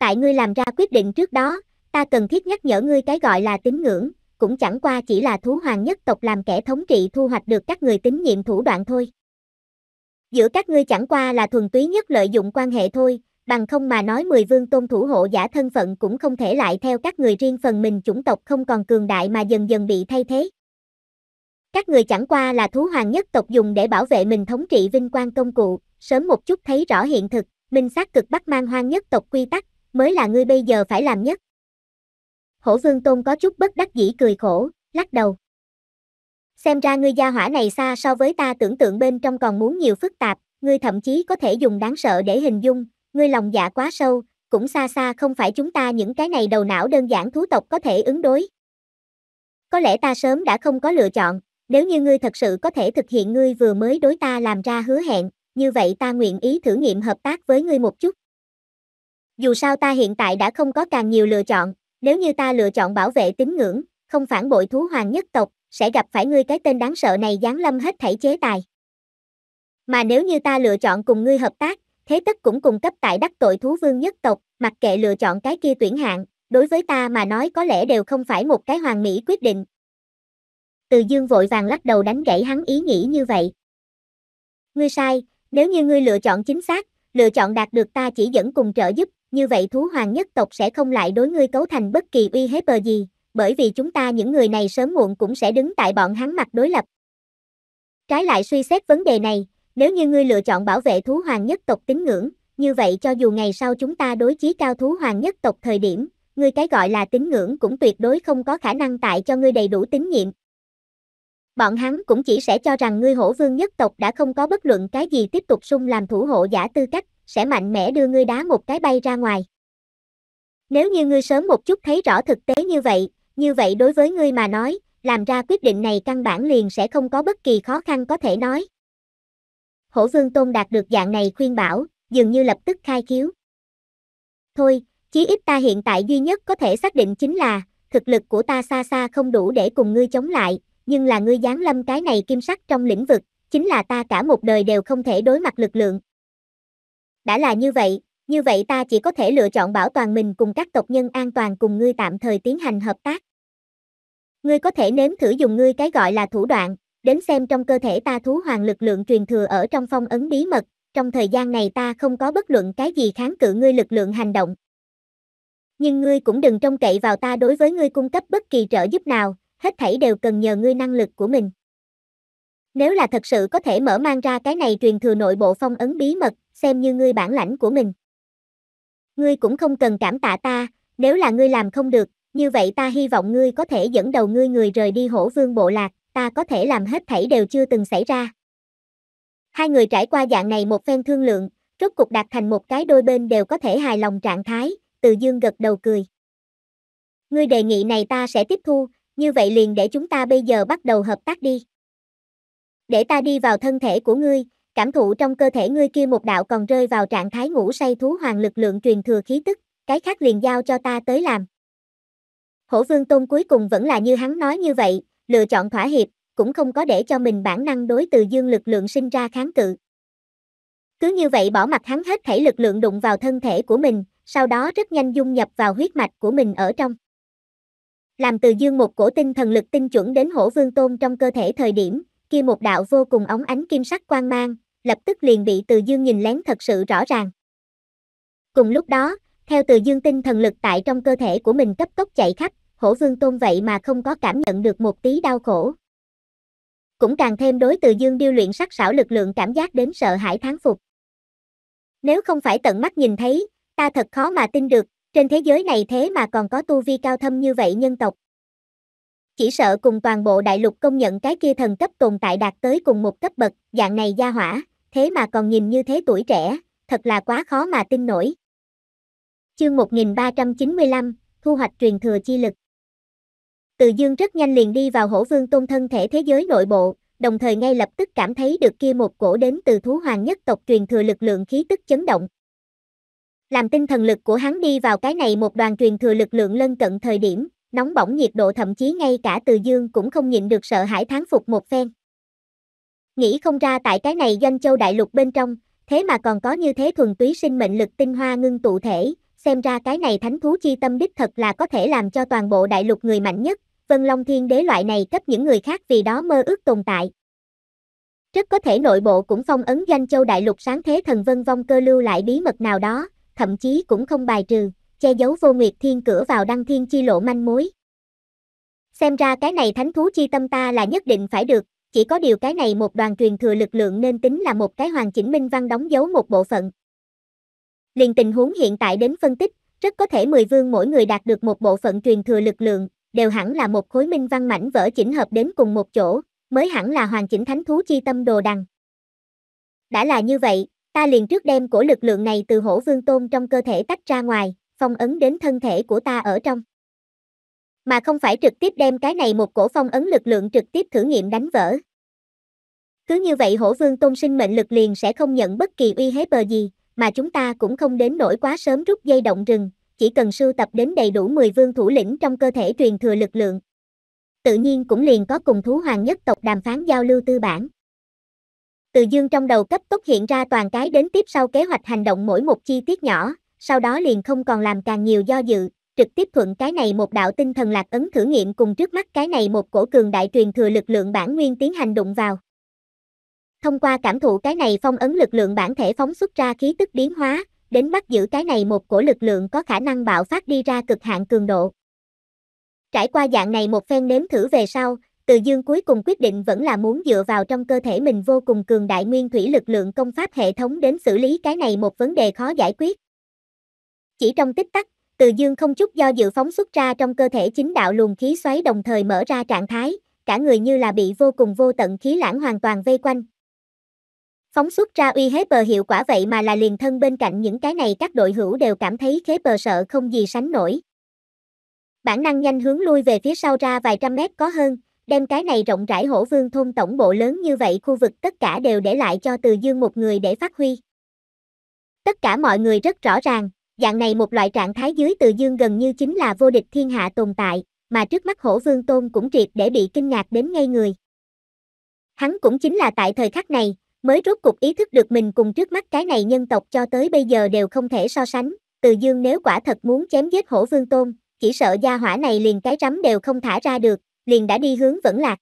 tại ngươi làm ra quyết định trước đó, ta cần thiết nhắc nhở ngươi cái gọi là tín ngưỡng, cũng chẳng qua chỉ là thú hoàng nhất tộc làm kẻ thống trị thu hoạch được các người tín nhiệm thủ đoạn thôi. Giữa các ngươi chẳng qua là thuần túy nhất lợi dụng quan hệ thôi, bằng không mà nói mười vương tôn thủ hộ giả thân phận cũng không thể lại theo các người riêng phần mình chủng tộc không còn cường đại mà dần dần bị thay thế. Các người chẳng qua là thú hoàng nhất tộc dùng để bảo vệ mình thống trị vinh quang công cụ, sớm một chút thấy rõ hiện thực, minh xác cực bắt mang hoang nhất tộc quy tắc, mới là ngươi bây giờ phải làm nhất. Hổ vương tôn có chút bất đắc dĩ cười khổ, lắc đầu. Xem ra ngươi gia hỏa này xa so với ta tưởng tượng bên trong còn muốn nhiều phức tạp, ngươi thậm chí có thể dùng đáng sợ để hình dung, ngươi lòng dạ quá sâu, cũng xa xa không phải chúng ta những cái này đầu não đơn giản thú tộc có thể ứng đối. Có lẽ ta sớm đã không có lựa chọn, nếu như ngươi thật sự có thể thực hiện ngươi vừa mới đối ta làm ra hứa hẹn, như vậy ta nguyện ý thử nghiệm hợp tác với ngươi một chút. Dù sao ta hiện tại đã không có càng nhiều lựa chọn, nếu như ta lựa chọn bảo vệ tín ngưỡng, không phản bội thú hoàng nhất tộc, sẽ gặp phải ngươi cái tên đáng sợ này giáng lâm hết thảy chế tài. Mà nếu như ta lựa chọn cùng ngươi hợp tác, thế tất cũng cùng cấp tại đắc tội thú vương nhất tộc, mặc kệ lựa chọn cái kia tuyển hạng, đối với ta mà nói có lẽ đều không phải một cái hoàn mỹ quyết định. Từ dương vội vàng lắc đầu đánh gãy hắn ý nghĩ như vậy. Ngươi sai, nếu như ngươi lựa chọn chính xác, lựa chọn đạt được ta chỉ dẫn cùng trợ giúp, như vậy thú hoàng nhất tộc sẽ không lại đối ngươi cấu thành bất kỳ uy hiếp bờ gì, bởi vì chúng ta những người này sớm muộn cũng sẽ đứng tại bọn hắn mặt đối lập. Trái lại suy xét vấn đề này, nếu như ngươi lựa chọn bảo vệ thú hoàng nhất tộc tín ngưỡng, như vậy cho dù ngày sau chúng ta đối chí cao thú hoàng nhất tộc thời điểm, ngươi cái gọi là tín ngưỡng cũng tuyệt đối không có khả năng tại cho ngươi đầy đủ tín nhiệm. Bọn hắn cũng chỉ sẽ cho rằng ngươi hổ vương nhất tộc đã không có bất luận cái gì tiếp tục sung làm thủ hộ giả tư cách, sẽ mạnh mẽ đưa ngươi đá một cái bay ra ngoài. Nếu như ngươi sớm một chút thấy rõ thực tế như vậy, như vậy đối với ngươi mà nói, làm ra quyết định này căn bản liền sẽ không có bất kỳ khó khăn có thể nói. Hổ Vương Tôn đạt được dạng này khuyên bảo, dường như lập tức khai khiếu. Thôi, chí ít ta hiện tại duy nhất có thể xác định chính là, thực lực của ta xa xa không đủ để cùng ngươi chống lại, nhưng là ngươi giáng lâm cái này kim sắc trong lĩnh vực, chính là ta cả một đời đều không thể đối mặt lực lượng, đã là như vậy, như vậy ta chỉ có thể lựa chọn bảo toàn mình cùng các tộc nhân an toàn cùng ngươi tạm thời tiến hành hợp tác. Ngươi có thể nếm thử dùng ngươi cái gọi là thủ đoạn, đến xem trong cơ thể ta thú hoàng lực lượng truyền thừa ở trong phong ấn bí mật, trong thời gian này ta không có bất luận cái gì kháng cự ngươi lực lượng hành động. Nhưng ngươi cũng đừng trông cậy vào ta đối với ngươi cung cấp bất kỳ trợ giúp nào, hết thảy đều cần nhờ ngươi năng lực của mình. Nếu là thật sự có thể mở mang ra cái này truyền thừa nội bộ phong ấn bí mật, xem như ngươi bản lãnh của mình. Ngươi cũng không cần cảm tạ ta, nếu là ngươi làm không được, như vậy ta hy vọng ngươi có thể dẫn đầu ngươi người rời đi hổ vương bộ lạc, ta có thể làm hết thảy đều chưa từng xảy ra. Hai người trải qua dạng này một phen thương lượng, rốt cục đạt thành một cái đôi bên đều có thể hài lòng trạng thái, từ dương gật đầu cười. Ngươi đề nghị này ta sẽ tiếp thu, như vậy liền để chúng ta bây giờ bắt đầu hợp tác đi để ta đi vào thân thể của ngươi, cảm thụ trong cơ thể ngươi kia một đạo còn rơi vào trạng thái ngủ say thú hoàng lực lượng truyền thừa khí tức, cái khác liền giao cho ta tới làm. Hổ vương tôn cuối cùng vẫn là như hắn nói như vậy, lựa chọn thỏa hiệp, cũng không có để cho mình bản năng đối từ dương lực lượng sinh ra kháng cự. Cứ như vậy bỏ mặt hắn hết thảy lực lượng đụng vào thân thể của mình, sau đó rất nhanh dung nhập vào huyết mạch của mình ở trong. Làm từ dương một cổ tinh thần lực tinh chuẩn đến hổ vương tôn trong cơ thể thời điểm, kia một đạo vô cùng ống ánh kim sắc quang mang, lập tức liền bị Từ Dương nhìn lén thật sự rõ ràng. Cùng lúc đó, theo Từ Dương tinh thần lực tại trong cơ thể của mình cấp tốc chạy khắp, Hổ Vương Tôn vậy mà không có cảm nhận được một tí đau khổ. Cũng càng thêm đối Từ Dương điêu luyện sắc sảo lực lượng cảm giác đến sợ hãi thán phục. Nếu không phải tận mắt nhìn thấy, ta thật khó mà tin được, trên thế giới này thế mà còn có tu vi cao thâm như vậy nhân tộc. Chỉ sợ cùng toàn bộ đại lục công nhận cái kia thần cấp tồn tại đạt tới cùng một cấp bậc, dạng này gia hỏa, thế mà còn nhìn như thế tuổi trẻ, thật là quá khó mà tin nổi. Chương 1395, thu hoạch truyền thừa chi lực. Từ Dương rất nhanh liền đi vào hổ vương tôn thân thể thế giới nội bộ, đồng thời ngay lập tức cảm thấy được kia một cổ đến từ thú hoàng nhất tộc truyền thừa lực lượng khí tức chấn động. Làm tinh thần lực của hắn đi vào cái này một đoàn truyền thừa lực lượng lân cận thời điểm, nóng bỏng nhiệt độ thậm chí ngay cả từ dương cũng không nhịn được sợ hãi thán phục một phen. Nghĩ không ra tại cái này doanh châu đại lục bên trong, thế mà còn có như thế thuần túy sinh mệnh lực tinh hoa ngưng tụ thể, xem ra cái này thánh thú chi tâm đích thật là có thể làm cho toàn bộ đại lục người mạnh nhất, Vân Long Thiên Đế loại này cấp những người khác vì đó mơ ước tồn tại. Rất có thể nội bộ cũng phong ấn doanh châu đại lục sáng thế thần vân vong cơ lưu lại bí mật nào đó, thậm chí cũng không bài trừ, che giấu vô nguyệt thiên cửa vào đăng thiên chi lộ manh mối. Xem ra cái này thánh thú chi tâm ta là nhất định phải được, chỉ có điều cái này một đoàn truyền thừa lực lượng nên tính là một cái hoàn chỉnh minh văn đóng dấu một bộ phận. Liền tình huống hiện tại đến phân tích, rất có thể mười vương mỗi người đạt được một bộ phận truyền thừa lực lượng, đều hẳn là một khối minh văn mảnh vỡ chỉnh hợp đến cùng một chỗ, mới hẳn là hoàn chỉnh thánh thú chi tâm đồ đằng. Đã là như vậy, ta liền trước đem của lực lượng này từ hổ vương tôn trong cơ thể tách ra ngoài phong ấn đến thân thể của ta ở trong. Mà không phải trực tiếp đem cái này một cổ phong ấn lực lượng trực tiếp thử nghiệm đánh vỡ. Cứ như vậy hổ vương tôn sinh mệnh lực liền sẽ không nhận bất kỳ uy hiếp bờ gì, mà chúng ta cũng không đến nổi quá sớm rút dây động rừng, chỉ cần sưu tập đến đầy đủ 10 vương thủ lĩnh trong cơ thể truyền thừa lực lượng. Tự nhiên cũng liền có cùng thú hoàng nhất tộc đàm phán giao lưu tư bản. Từ dương trong đầu cấp tốc hiện ra toàn cái đến tiếp sau kế hoạch hành động mỗi một chi tiết nhỏ, sau đó liền không còn làm càng nhiều do dự, trực tiếp thuận cái này một đạo tinh thần lạc ấn thử nghiệm cùng trước mắt cái này một cổ cường đại truyền thừa lực lượng bản nguyên tiến hành đụng vào. Thông qua cảm thụ cái này phong ấn lực lượng bản thể phóng xuất ra khí tức biến hóa, đến bắt giữ cái này một cổ lực lượng có khả năng bạo phát đi ra cực hạn cường độ. Trải qua dạng này một phen nếm thử về sau, từ dương cuối cùng quyết định vẫn là muốn dựa vào trong cơ thể mình vô cùng cường đại nguyên thủy lực lượng công pháp hệ thống đến xử lý cái này một vấn đề khó giải quyết. Chỉ trong tích tắc, Từ Dương không chút do dự phóng xuất ra trong cơ thể chính đạo luồng khí xoáy đồng thời mở ra trạng thái, cả người như là bị vô cùng vô tận khí lãng hoàn toàn vây quanh. Phóng xuất ra uy thế bờ hiệu quả vậy mà là liền thân bên cạnh những cái này các đội hữu đều cảm thấy khế bờ sợ không gì sánh nổi. Bản năng nhanh hướng lui về phía sau ra vài trăm mét có hơn, đem cái này rộng rãi hổ vương thôn tổng bộ lớn như vậy khu vực tất cả đều để lại cho Từ Dương một người để phát huy. Tất cả mọi người rất rõ ràng, Dạng này một loại trạng thái dưới từ dương gần như chính là vô địch thiên hạ tồn tại, mà trước mắt hổ vương tôn cũng triệt để bị kinh ngạc đến ngay người. Hắn cũng chính là tại thời khắc này, mới rốt cục ý thức được mình cùng trước mắt cái này nhân tộc cho tới bây giờ đều không thể so sánh, từ dương nếu quả thật muốn chém giết hổ vương tôn, chỉ sợ gia hỏa này liền cái rắm đều không thả ra được, liền đã đi hướng vẫn lạc.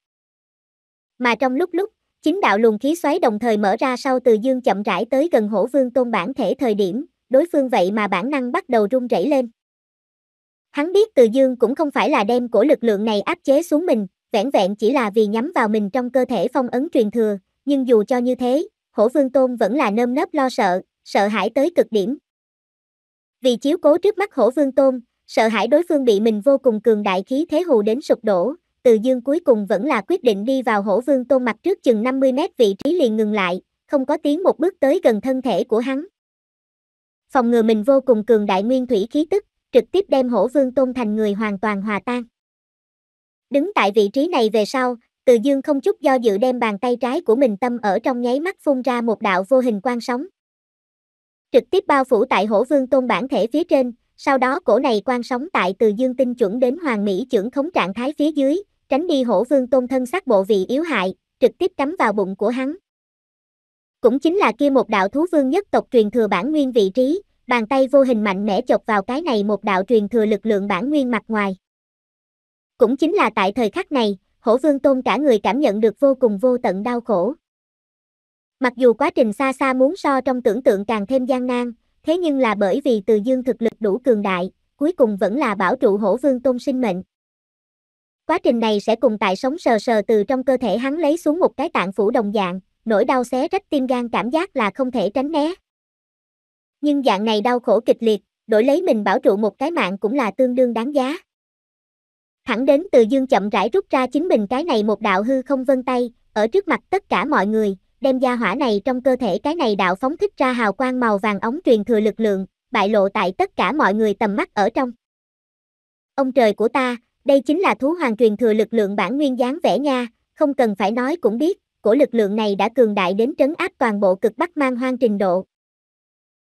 Mà trong lúc lúc, chính đạo luồng khí xoáy đồng thời mở ra sau từ dương chậm rãi tới gần hổ vương tôn bản thể thời điểm, đối phương vậy mà bản năng bắt đầu run rẩy lên. Hắn biết Từ Dương cũng không phải là đem của lực lượng này áp chế xuống mình, vẻn vẹn chỉ là vì nhắm vào mình trong cơ thể phong ấn truyền thừa, nhưng dù cho như thế, Hổ Vương Tôn vẫn là nơm nớp lo sợ, sợ hãi tới cực điểm. Vì chiếu cố trước mắt Hổ Vương Tôn, sợ hãi đối phương bị mình vô cùng cường đại khí thế hù đến sụp đổ, Từ Dương cuối cùng vẫn là quyết định đi vào Hổ Vương Tôn mặt trước chừng 50 mét vị trí liền ngừng lại, không có tiếng một bước tới gần thân thể của hắn phòng ngừa mình vô cùng cường đại nguyên thủy khí tức, trực tiếp đem hổ vương tôn thành người hoàn toàn hòa tan. Đứng tại vị trí này về sau, từ dương không chút do dự đem bàn tay trái của mình tâm ở trong nháy mắt phun ra một đạo vô hình quang sóng. Trực tiếp bao phủ tại hổ vương tôn bản thể phía trên, sau đó cổ này quang sóng tại từ dương tinh chuẩn đến hoàng mỹ trưởng khống trạng thái phía dưới, tránh đi hổ vương tôn thân sắc bộ vị yếu hại, trực tiếp cắm vào bụng của hắn cũng chính là kia một đạo thú vương nhất tộc truyền thừa bản nguyên vị trí, bàn tay vô hình mạnh mẽ chọc vào cái này một đạo truyền thừa lực lượng bản nguyên mặt ngoài. Cũng chính là tại thời khắc này, hổ vương tôn cả người cảm nhận được vô cùng vô tận đau khổ. Mặc dù quá trình xa xa muốn so trong tưởng tượng càng thêm gian nan, thế nhưng là bởi vì từ dương thực lực đủ cường đại, cuối cùng vẫn là bảo trụ hổ vương tôn sinh mệnh. Quá trình này sẽ cùng tại sống sờ sờ từ trong cơ thể hắn lấy xuống một cái tạng phủ đồng dạng, nỗi đau xé rách tim gan cảm giác là không thể tránh né. Nhưng dạng này đau khổ kịch liệt, đổi lấy mình bảo trụ một cái mạng cũng là tương đương đáng giá. Thẳng đến từ dương chậm rãi rút ra chính mình cái này một đạo hư không vân tay, ở trước mặt tất cả mọi người, đem gia hỏa này trong cơ thể cái này đạo phóng thích ra hào quang màu vàng ống truyền thừa lực lượng, bại lộ tại tất cả mọi người tầm mắt ở trong. Ông trời của ta, đây chính là thú hoàng truyền thừa lực lượng bản nguyên dáng vẻ nha, không cần phải nói cũng biết, cổ lực lượng này đã cường đại đến trấn áp toàn bộ cực bắc mang hoang trình độ.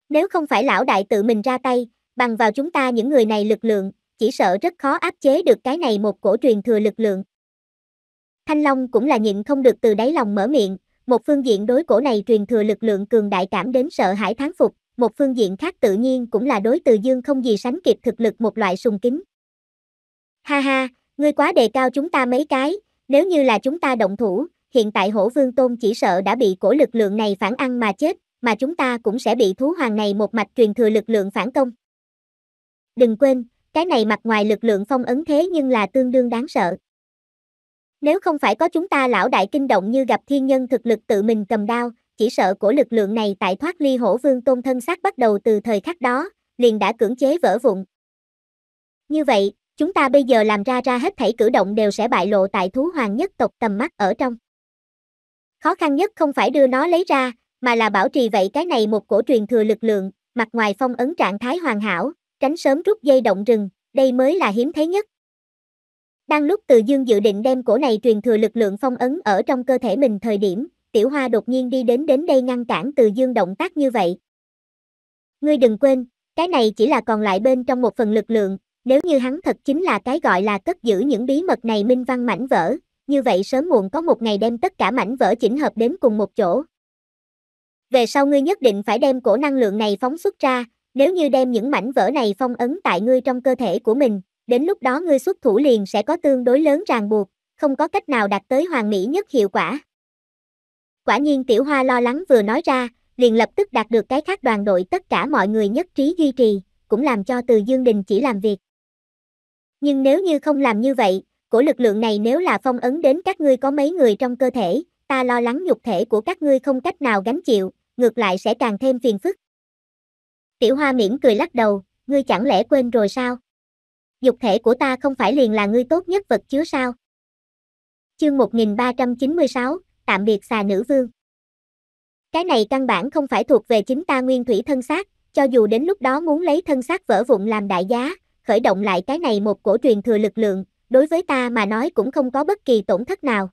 Nếu không phải lão đại tự mình ra tay, bằng vào chúng ta những người này lực lượng, chỉ sợ rất khó áp chế được cái này một cổ truyền thừa lực lượng. Thanh Long cũng là nhịn không được từ đáy lòng mở miệng, một phương diện đối cổ này truyền thừa lực lượng cường đại cảm đến sợ hãi thán phục, một phương diện khác tự nhiên cũng là đối từ dương không gì sánh kịp thực lực một loại sùng kính. Ha ha, ngươi quá đề cao chúng ta mấy cái, nếu như là chúng ta động thủ, hiện tại hổ vương tôn chỉ sợ đã bị cổ lực lượng này phản ăn mà chết, mà chúng ta cũng sẽ bị thú hoàng này một mạch truyền thừa lực lượng phản công. Đừng quên, cái này mặt ngoài lực lượng phong ấn thế nhưng là tương đương đáng sợ. Nếu không phải có chúng ta lão đại kinh động như gặp thiên nhân thực lực tự mình cầm đao, chỉ sợ cổ lực lượng này tại thoát ly hổ vương tôn thân xác bắt đầu từ thời khắc đó, liền đã cưỡng chế vỡ vụn. Như vậy, chúng ta bây giờ làm ra ra hết thảy cử động đều sẽ bại lộ tại thú hoàng nhất tộc tầm mắt ở trong. Khó khăn nhất không phải đưa nó lấy ra, mà là bảo trì vậy cái này một cổ truyền thừa lực lượng, mặt ngoài phong ấn trạng thái hoàn hảo, tránh sớm rút dây động rừng, đây mới là hiếm thấy nhất. Đang lúc Từ Dương dự định đem cổ này truyền thừa lực lượng phong ấn ở trong cơ thể mình thời điểm, Tiểu Hoa đột nhiên đi đến đến đây ngăn cản Từ Dương động tác như vậy. Ngươi đừng quên, cái này chỉ là còn lại bên trong một phần lực lượng, nếu như hắn thật chính là cái gọi là cất giữ những bí mật này minh văn mảnh vỡ, như vậy sớm muộn có một ngày đem tất cả mảnh vỡ chỉnh hợp đến cùng một chỗ. Về sau ngươi nhất định phải đem cổ năng lượng này phóng xuất ra, nếu như đem những mảnh vỡ này phong ấn tại ngươi trong cơ thể của mình, đến lúc đó ngươi xuất thủ liền sẽ có tương đối lớn ràng buộc, không có cách nào đạt tới hoàn mỹ nhất hiệu quả. Quả nhiên Tiểu Hoa lo lắng vừa nói ra, liền lập tức đạt được cái khác đoàn đội tất cả mọi người nhất trí duy trì, cũng làm cho Từ Dương Đình chỉ làm việc. Nhưng nếu như không làm như vậy, của lực lượng này nếu là phong ấn đến các ngươi có mấy người trong cơ thể, ta lo lắng nhục thể của các ngươi không cách nào gánh chịu, ngược lại sẽ càng thêm phiền phức. Tiểu Hoa miễn cười lắc đầu, ngươi chẳng lẽ quên rồi sao? Dục thể của ta không phải liền là ngươi tốt nhất vật chứa sao? Chương 1396, tạm biệt xà nữ vương. Cái này căn bản không phải thuộc về chính ta nguyên thủy thân xác, cho dù đến lúc đó muốn lấy thân xác vỡ vụn làm đại giá, khởi động lại cái này một cổ truyền thừa lực lượng, đối với ta mà nói cũng không có bất kỳ tổn thất nào.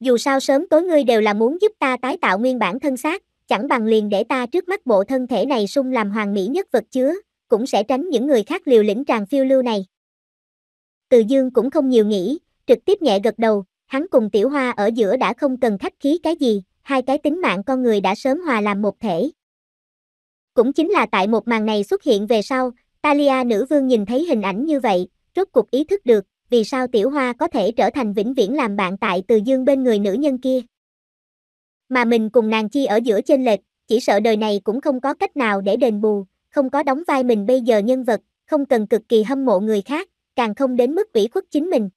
Dù sao sớm tối ngươi đều là muốn giúp ta tái tạo nguyên bản thân xác, chẳng bằng liền để ta trước mắt bộ thân thể này sung làm hoàng mỹ nhất vật chứa, cũng sẽ tránh những người khác liều lĩnh tràn phiêu lưu này. Từ dương cũng không nhiều nghĩ, trực tiếp nhẹ gật đầu, hắn cùng tiểu hoa ở giữa đã không cần khách khí cái gì, hai cái tính mạng con người đã sớm hòa làm một thể. Cũng chính là tại một màn này xuất hiện về sau, Talia nữ vương nhìn thấy hình ảnh như vậy, rốt cuộc ý thức được, vì sao tiểu hoa có thể trở thành vĩnh viễn làm bạn tại từ dương bên người nữ nhân kia. Mà mình cùng nàng chi ở giữa trên lệch, chỉ sợ đời này cũng không có cách nào để đền bù, không có đóng vai mình bây giờ nhân vật, không cần cực kỳ hâm mộ người khác, càng không đến mức ủy khuất chính mình.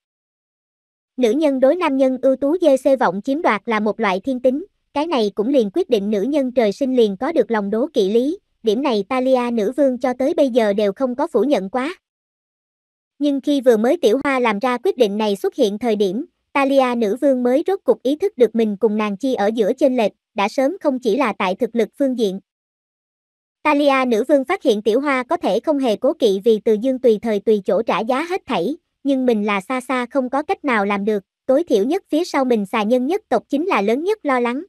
Nữ nhân đối nam nhân ưu tú dê xê vọng chiếm đoạt là một loại thiên tính, cái này cũng liền quyết định nữ nhân trời sinh liền có được lòng đố kỵ lý, điểm này Talia nữ vương cho tới bây giờ đều không có phủ nhận quá nhưng khi vừa mới tiểu hoa làm ra quyết định này xuất hiện thời điểm, Talia nữ vương mới rốt cục ý thức được mình cùng nàng chi ở giữa chênh lệch, đã sớm không chỉ là tại thực lực phương diện. Talia nữ vương phát hiện tiểu hoa có thể không hề cố kỵ vì từ dương tùy thời tùy chỗ trả giá hết thảy, nhưng mình là xa xa không có cách nào làm được, tối thiểu nhất phía sau mình xà nhân nhất tộc chính là lớn nhất lo lắng.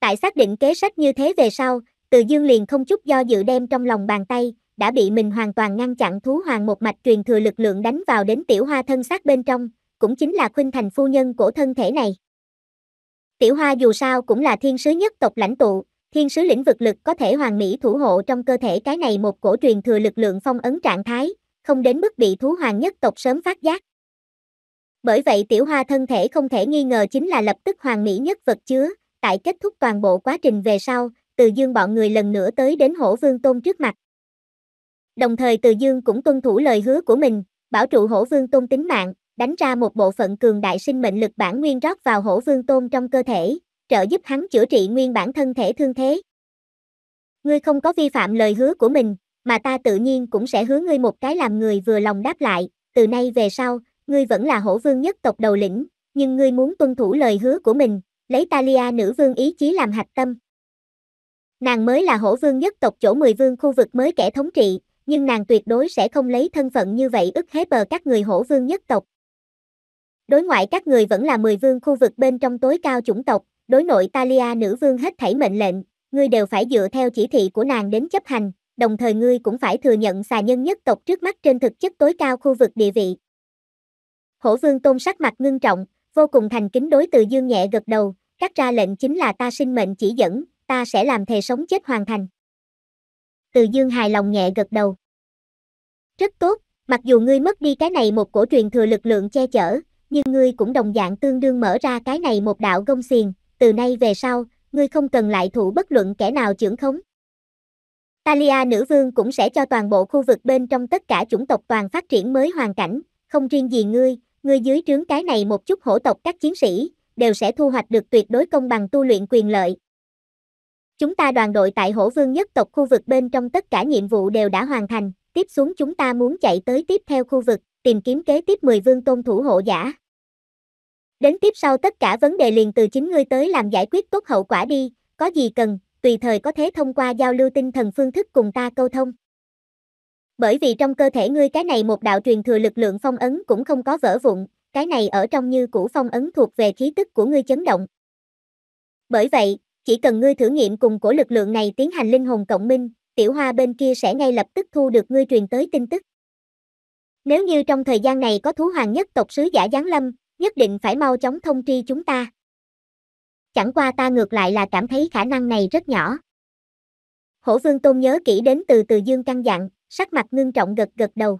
Tại xác định kế sách như thế về sau, từ dương liền không chút do dự đem trong lòng bàn tay, đã bị mình hoàn toàn ngăn chặn thú hoàng một mạch truyền thừa lực lượng đánh vào đến tiểu hoa thân xác bên trong, cũng chính là khuynh thành phu nhân của thân thể này. Tiểu hoa dù sao cũng là thiên sứ nhất tộc lãnh tụ, thiên sứ lĩnh vực lực có thể hoàn mỹ thủ hộ trong cơ thể cái này một cổ truyền thừa lực lượng phong ấn trạng thái, không đến mức bị thú hoàng nhất tộc sớm phát giác. Bởi vậy tiểu hoa thân thể không thể nghi ngờ chính là lập tức hoàn mỹ nhất vật chứa, tại kết thúc toàn bộ quá trình về sau, từ dương bọn người lần nữa tới đến hổ vương tôn trước mặt. Đồng thời Từ Dương cũng tuân thủ lời hứa của mình, bảo trụ hổ vương tôn tính mạng, đánh ra một bộ phận cường đại sinh mệnh lực bản nguyên rót vào hổ vương tôn trong cơ thể, trợ giúp hắn chữa trị nguyên bản thân thể thương thế. Ngươi không có vi phạm lời hứa của mình, mà ta tự nhiên cũng sẽ hứa ngươi một cái làm người vừa lòng đáp lại, từ nay về sau, ngươi vẫn là hổ vương nhất tộc đầu lĩnh, nhưng ngươi muốn tuân thủ lời hứa của mình, lấy Talia nữ vương ý chí làm hạch tâm. Nàng mới là hổ vương nhất tộc chỗ 10 vương khu vực mới kẻ thống trị, nhưng nàng tuyệt đối sẽ không lấy thân phận như vậy ức hết bờ các người hổ vương nhất tộc. Đối ngoại các người vẫn là 10 vương khu vực bên trong tối cao chủng tộc, đối nội Talia nữ vương hết thảy mệnh lệnh, ngươi đều phải dựa theo chỉ thị của nàng đến chấp hành, đồng thời ngươi cũng phải thừa nhận xà nhân nhất tộc trước mắt trên thực chất tối cao khu vực địa vị. Hổ vương tôn sắc mặt ngưng trọng, vô cùng thành kính đối từ dương nhẹ gật đầu, các ra lệnh chính là ta sinh mệnh chỉ dẫn, ta sẽ làm thề sống chết hoàn thành. Từ Dương hài lòng nhẹ gật đầu. Rất tốt, mặc dù ngươi mất đi cái này một cổ truyền thừa lực lượng che chở, nhưng ngươi cũng đồng dạng tương đương mở ra cái này một đạo gông xiềng, từ nay về sau, ngươi không cần lại thủ bất luận kẻ nào trưởng khống. Talia nữ vương cũng sẽ cho toàn bộ khu vực bên trong tất cả chủng tộc toàn phát triển mới hoàn cảnh, không riêng gì ngươi, ngươi dưới trướng cái này một chút hổ tộc các chiến sĩ, đều sẽ thu hoạch được tuyệt đối công bằng tu luyện quyền lợi, Chúng ta đoàn đội tại hổ vương nhất tộc khu vực bên trong tất cả nhiệm vụ đều đã hoàn thành, tiếp xuống chúng ta muốn chạy tới tiếp theo khu vực, tìm kiếm kế tiếp 10 vương tôn thủ hộ giả. Đến tiếp sau tất cả vấn đề liền từ chính ngươi tới làm giải quyết tốt hậu quả đi, có gì cần, tùy thời có thể thông qua giao lưu tinh thần phương thức cùng ta câu thông. Bởi vì trong cơ thể ngươi cái này một đạo truyền thừa lực lượng phong ấn cũng không có vỡ vụn, cái này ở trong như cũ phong ấn thuộc về khí tức của ngươi chấn động. Bởi vậy, chỉ cần ngươi thử nghiệm cùng của lực lượng này tiến hành linh hồn cộng minh, tiểu hoa bên kia sẽ ngay lập tức thu được ngươi truyền tới tin tức. Nếu như trong thời gian này có thú hoàng nhất tộc sứ giả giáng lâm, nhất định phải mau chóng thông tri chúng ta. Chẳng qua ta ngược lại là cảm thấy khả năng này rất nhỏ. Hổ vương tôn nhớ kỹ đến từ từ dương căn dặn, sắc mặt ngưng trọng gật gật đầu.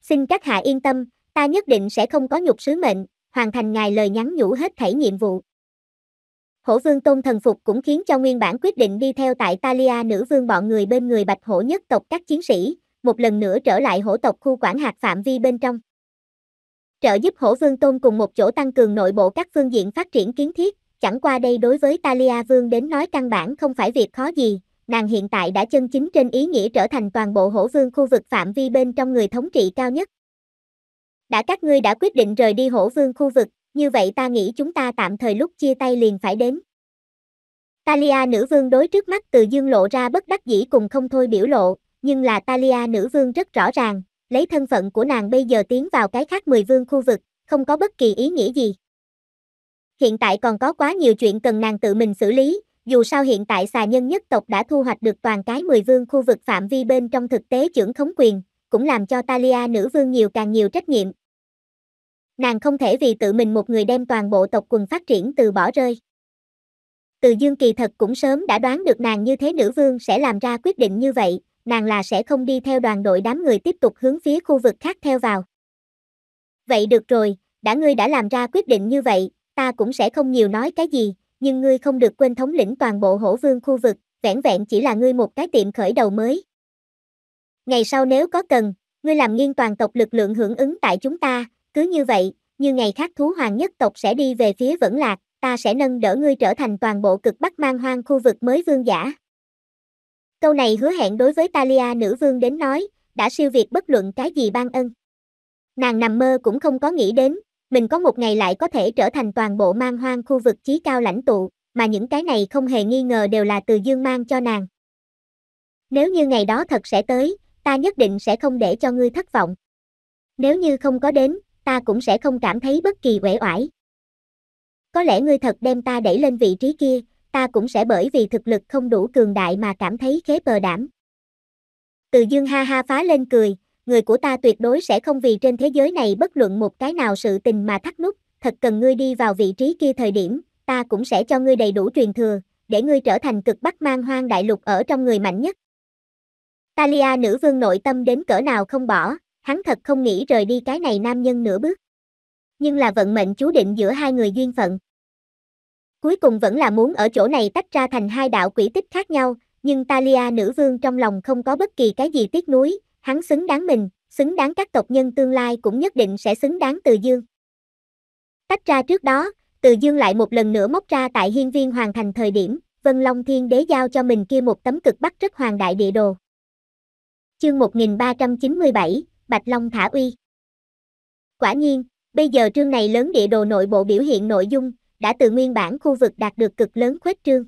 Xin các hạ yên tâm, ta nhất định sẽ không có nhục sứ mệnh, hoàn thành ngài lời nhắn nhủ hết thảy nhiệm vụ hổ vương tôn thần phục cũng khiến cho nguyên bản quyết định đi theo tại Talia nữ vương bọn người bên người bạch hổ nhất tộc các chiến sĩ, một lần nữa trở lại hổ tộc khu quản hạt phạm vi bên trong. Trợ giúp hổ vương tôn cùng một chỗ tăng cường nội bộ các phương diện phát triển kiến thiết, chẳng qua đây đối với Talia vương đến nói căn bản không phải việc khó gì, nàng hiện tại đã chân chính trên ý nghĩa trở thành toàn bộ hổ vương khu vực phạm vi bên trong người thống trị cao nhất. Đã các ngươi đã quyết định rời đi hổ vương khu vực, như vậy ta nghĩ chúng ta tạm thời lúc chia tay liền phải đến. Talia nữ vương đối trước mắt từ dương lộ ra bất đắc dĩ cùng không thôi biểu lộ, nhưng là Talia nữ vương rất rõ ràng, lấy thân phận của nàng bây giờ tiến vào cái khác mười vương khu vực, không có bất kỳ ý nghĩa gì. Hiện tại còn có quá nhiều chuyện cần nàng tự mình xử lý, dù sao hiện tại xà nhân nhất tộc đã thu hoạch được toàn cái mười vương khu vực phạm vi bên trong thực tế trưởng khống quyền, cũng làm cho Talia nữ vương nhiều càng nhiều trách nhiệm, nàng không thể vì tự mình một người đem toàn bộ tộc quần phát triển từ bỏ rơi. Từ Dương kỳ thật cũng sớm đã đoán được nàng như thế nữ vương sẽ làm ra quyết định như vậy, nàng là sẽ không đi theo đoàn đội đám người tiếp tục hướng phía khu vực khác theo vào. Vậy được rồi, đã ngươi đã làm ra quyết định như vậy, ta cũng sẽ không nhiều nói cái gì, nhưng ngươi không được quên thống lĩnh toàn bộ hổ vương khu vực, vẻn vẹn chỉ là ngươi một cái tiệm khởi đầu mới. Ngày sau nếu có cần, ngươi làm nghiêng toàn tộc lực lượng hưởng ứng tại chúng ta, cứ như vậy, như ngày khác thú hoàng nhất tộc sẽ đi về phía vẫn lạc, ta sẽ nâng đỡ ngươi trở thành toàn bộ cực bắc mang hoang khu vực mới vương giả. Câu này hứa hẹn đối với Talia nữ vương đến nói, đã siêu việt bất luận cái gì ban ân. Nàng nằm mơ cũng không có nghĩ đến, mình có một ngày lại có thể trở thành toàn bộ mang hoang khu vực chí cao lãnh tụ, mà những cái này không hề nghi ngờ đều là từ dương mang cho nàng. Nếu như ngày đó thật sẽ tới, ta nhất định sẽ không để cho ngươi thất vọng. Nếu như không có đến, ta cũng sẽ không cảm thấy bất kỳ uể oải. Có lẽ ngươi thật đem ta đẩy lên vị trí kia, ta cũng sẽ bởi vì thực lực không đủ cường đại mà cảm thấy khế bờ đảm. Từ dương ha ha phá lên cười, người của ta tuyệt đối sẽ không vì trên thế giới này bất luận một cái nào sự tình mà thắt nút, thật cần ngươi đi vào vị trí kia thời điểm, ta cũng sẽ cho ngươi đầy đủ truyền thừa, để ngươi trở thành cực bắc mang hoang đại lục ở trong người mạnh nhất. Talia nữ vương nội tâm đến cỡ nào không bỏ, hắn thật không nghĩ rời đi cái này nam nhân nửa bước. Nhưng là vận mệnh chú định giữa hai người duyên phận. Cuối cùng vẫn là muốn ở chỗ này tách ra thành hai đạo quỷ tích khác nhau, nhưng Talia nữ vương trong lòng không có bất kỳ cái gì tiếc nuối, hắn xứng đáng mình, xứng đáng các tộc nhân tương lai cũng nhất định sẽ xứng đáng Từ Dương. Tách ra trước đó, Từ Dương lại một lần nữa móc ra tại hiên viên hoàn thành thời điểm, Vân Long Thiên Đế giao cho mình kia một tấm cực bắc rất hoàng đại địa đồ. Chương 1397, Bạch Long thả uy. Quả nhiên, bây giờ trương này lớn địa đồ nội bộ biểu hiện nội dung, đã từ nguyên bản khu vực đạt được cực lớn khuếch trương.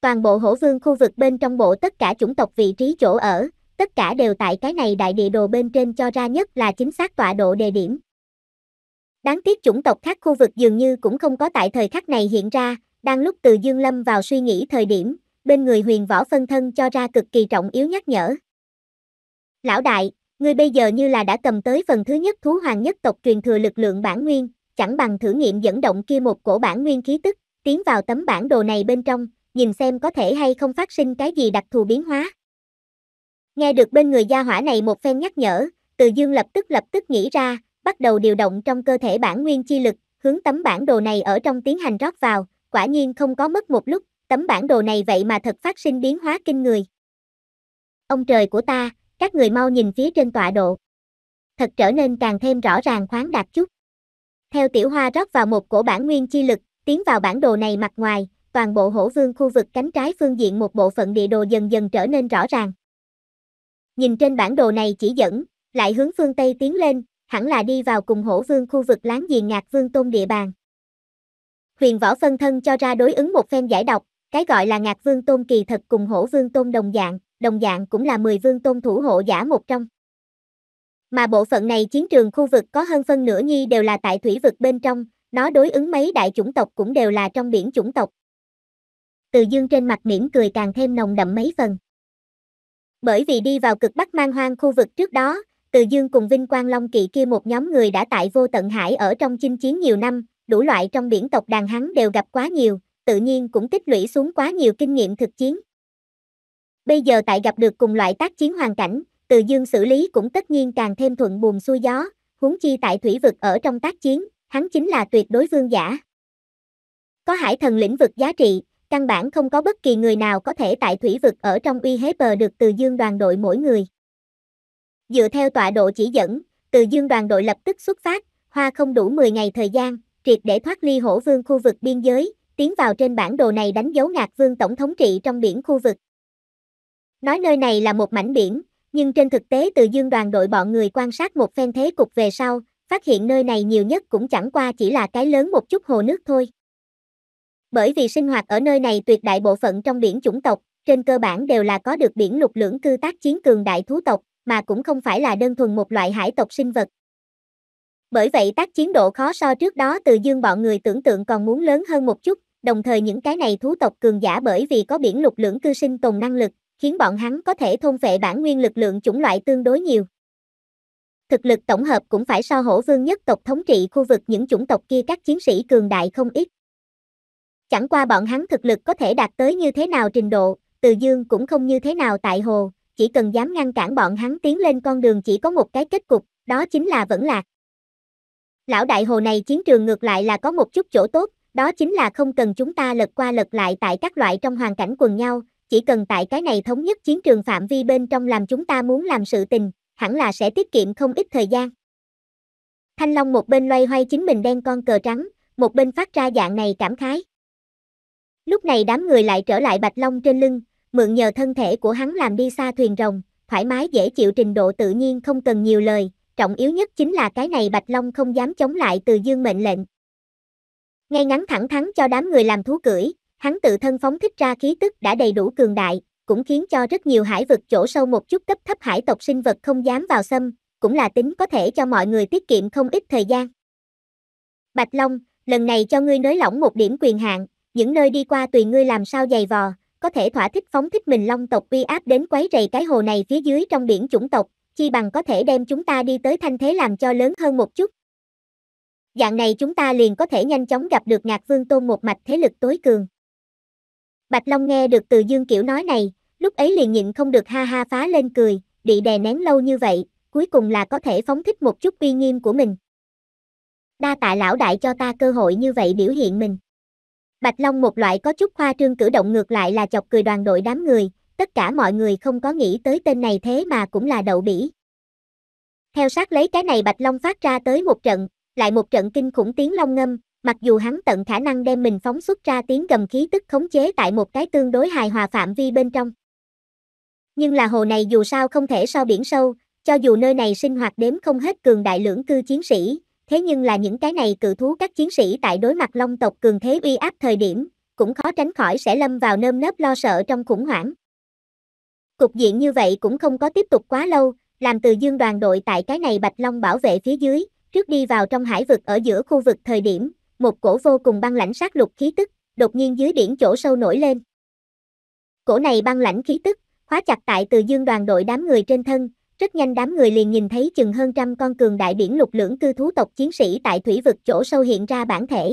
Toàn bộ hổ vương khu vực bên trong bộ tất cả chủng tộc vị trí chỗ ở, tất cả đều tại cái này đại địa đồ bên trên cho ra nhất là chính xác tọa độ đề điểm. Đáng tiếc chủng tộc khác khu vực dường như cũng không có tại thời khắc này hiện ra, đang lúc từ Dương Lâm vào suy nghĩ thời điểm, bên người huyền võ phân thân cho ra cực kỳ trọng yếu nhắc nhở. Lão đại, Ngươi bây giờ như là đã cầm tới phần thứ nhất thú hoàng nhất tộc truyền thừa lực lượng bản nguyên, chẳng bằng thử nghiệm dẫn động kia một cổ bản nguyên khí tức, tiến vào tấm bản đồ này bên trong, nhìn xem có thể hay không phát sinh cái gì đặc thù biến hóa. Nghe được bên người gia hỏa này một phen nhắc nhở, Từ Dương lập tức lập tức nghĩ ra, bắt đầu điều động trong cơ thể bản nguyên chi lực, hướng tấm bản đồ này ở trong tiến hành rót vào, quả nhiên không có mất một lúc, tấm bản đồ này vậy mà thật phát sinh biến hóa kinh người. Ông trời của ta, các người mau nhìn phía trên tọa độ. Thật trở nên càng thêm rõ ràng khoáng đạt chút. Theo tiểu hoa rót vào một cổ bản nguyên chi lực, tiến vào bản đồ này mặt ngoài, toàn bộ hổ vương khu vực cánh trái phương diện một bộ phận địa đồ dần dần trở nên rõ ràng. Nhìn trên bản đồ này chỉ dẫn, lại hướng phương Tây tiến lên, hẳn là đi vào cùng hổ vương khu vực láng giềng ngạc vương tôn địa bàn. Huyền võ phân thân cho ra đối ứng một phen giải đọc, cái gọi là ngạc vương tôn kỳ thật cùng hổ vương tôn đồng dạng, đồng dạng cũng là 10 vương tôn thủ hộ giả một trong. Mà bộ phận này chiến trường khu vực có hơn phân nửa nhi đều là tại thủy vực bên trong, nó đối ứng mấy đại chủng tộc cũng đều là trong biển chủng tộc. Từ dương trên mặt mỉm cười càng thêm nồng đậm mấy phần. Bởi vì đi vào cực bắc mang hoang khu vực trước đó, từ dương cùng Vinh Quang Long Kỵ kia một nhóm người đã tại vô tận hải ở trong chinh chiến nhiều năm, đủ loại trong biển tộc đàn hắn đều gặp quá nhiều, tự nhiên cũng tích lũy xuống quá nhiều kinh nghiệm thực chiến. Bây giờ tại gặp được cùng loại tác chiến hoàn cảnh, từ dương xử lý cũng tất nhiên càng thêm thuận buồm xuôi gió, huống chi tại thủy vực ở trong tác chiến, hắn chính là tuyệt đối vương giả. Có hải thần lĩnh vực giá trị, căn bản không có bất kỳ người nào có thể tại thủy vực ở trong uy hế bờ được từ dương đoàn đội mỗi người. Dựa theo tọa độ chỉ dẫn, từ dương đoàn đội lập tức xuất phát, hoa không đủ 10 ngày thời gian, triệt để thoát ly hổ vương khu vực biên giới, tiến vào trên bản đồ này đánh dấu ngạc vương tổng thống trị trong biển khu vực. Nói nơi này là một mảnh biển, nhưng trên thực tế từ dương đoàn đội bọn người quan sát một phen thế cục về sau, phát hiện nơi này nhiều nhất cũng chẳng qua chỉ là cái lớn một chút hồ nước thôi. Bởi vì sinh hoạt ở nơi này tuyệt đại bộ phận trong biển chủng tộc, trên cơ bản đều là có được biển lục lưỡng cư tác chiến cường đại thú tộc, mà cũng không phải là đơn thuần một loại hải tộc sinh vật. Bởi vậy tác chiến độ khó so trước đó từ dương bọn người tưởng tượng còn muốn lớn hơn một chút, đồng thời những cái này thú tộc cường giả bởi vì có biển lục lưỡng cư sinh tồn năng lực, khiến bọn hắn có thể thôn vệ bản nguyên lực lượng chủng loại tương đối nhiều. Thực lực tổng hợp cũng phải so hổ vương nhất tộc thống trị khu vực những chủng tộc kia các chiến sĩ cường đại không ít. Chẳng qua bọn hắn thực lực có thể đạt tới như thế nào trình độ, từ dương cũng không như thế nào tại hồ, chỉ cần dám ngăn cản bọn hắn tiến lên con đường chỉ có một cái kết cục, đó chính là vẫn lạc. Lão đại hồ này chiến trường ngược lại là có một chút chỗ tốt, đó chính là không cần chúng ta lật qua lật lại tại các loại trong hoàn cảnh quần nhau, chỉ cần tại cái này thống nhất chiến trường phạm vi bên trong làm chúng ta muốn làm sự tình, hẳn là sẽ tiết kiệm không ít thời gian. Thanh Long một bên loay hoay chính mình đen con cờ trắng, một bên phát ra dạng này cảm khái. Lúc này đám người lại trở lại Bạch Long trên lưng, mượn nhờ thân thể của hắn làm đi xa thuyền rồng, thoải mái dễ chịu trình độ tự nhiên không cần nhiều lời, trọng yếu nhất chính là cái này Bạch Long không dám chống lại từ dương mệnh lệnh. Ngay ngắn thẳng thắn cho đám người làm thú cưỡi, hắn tự thân phóng thích ra khí tức đã đầy đủ cường đại, cũng khiến cho rất nhiều hải vực chỗ sâu một chút cấp thấp hải tộc sinh vật không dám vào xâm, cũng là tính có thể cho mọi người tiết kiệm không ít thời gian. Bạch Long, lần này cho ngươi nới lỏng một điểm quyền hạn, những nơi đi qua tùy ngươi làm sao dày vò, có thể thỏa thích phóng thích mình long tộc uy áp đến quấy rầy cái hồ này phía dưới trong biển chủng tộc, chi bằng có thể đem chúng ta đi tới thanh thế làm cho lớn hơn một chút. Dạng này chúng ta liền có thể nhanh chóng gặp được ngạc vương tôn một mạch thế lực tối cường. Bạch Long nghe được từ Dương Kiểu nói này, lúc ấy liền nhịn không được ha ha phá lên cười, bị đè nén lâu như vậy, cuối cùng là có thể phóng thích một chút uy nghiêm của mình. Đa tạ lão đại cho ta cơ hội như vậy biểu hiện mình. Bạch Long một loại có chút khoa trương cử động ngược lại là chọc cười đoàn đội đám người, tất cả mọi người không có nghĩ tới tên này thế mà cũng là đậu bỉ. Theo sát lấy cái này Bạch Long phát ra tới một trận, lại một trận kinh khủng tiếng long ngâm, mặc dù hắn tận khả năng đem mình phóng xuất ra tiếng gầm khí tức khống chế tại một cái tương đối hài hòa phạm vi bên trong. Nhưng là hồ này dù sao không thể so biển sâu, cho dù nơi này sinh hoạt đếm không hết cường đại lưỡng cư chiến sĩ, thế nhưng là những cái này cự thú các chiến sĩ tại đối mặt long tộc cường thế uy áp thời điểm, cũng khó tránh khỏi sẽ lâm vào nơm nớp lo sợ trong khủng hoảng. Cục diện như vậy cũng không có tiếp tục quá lâu, làm từ dương đoàn đội tại cái này Bạch Long bảo vệ phía dưới, trước đi vào trong hải vực ở giữa khu vực thời điểm, một cổ vô cùng băng lãnh sát lục khí tức, đột nhiên dưới biển chỗ sâu nổi lên. Cổ này băng lãnh khí tức, khóa chặt tại từ dương đoàn đội đám người trên thân, rất nhanh đám người liền nhìn thấy chừng hơn trăm con cường đại biển lục lưỡng cư thú tộc chiến sĩ tại thủy vực chỗ sâu hiện ra bản thể.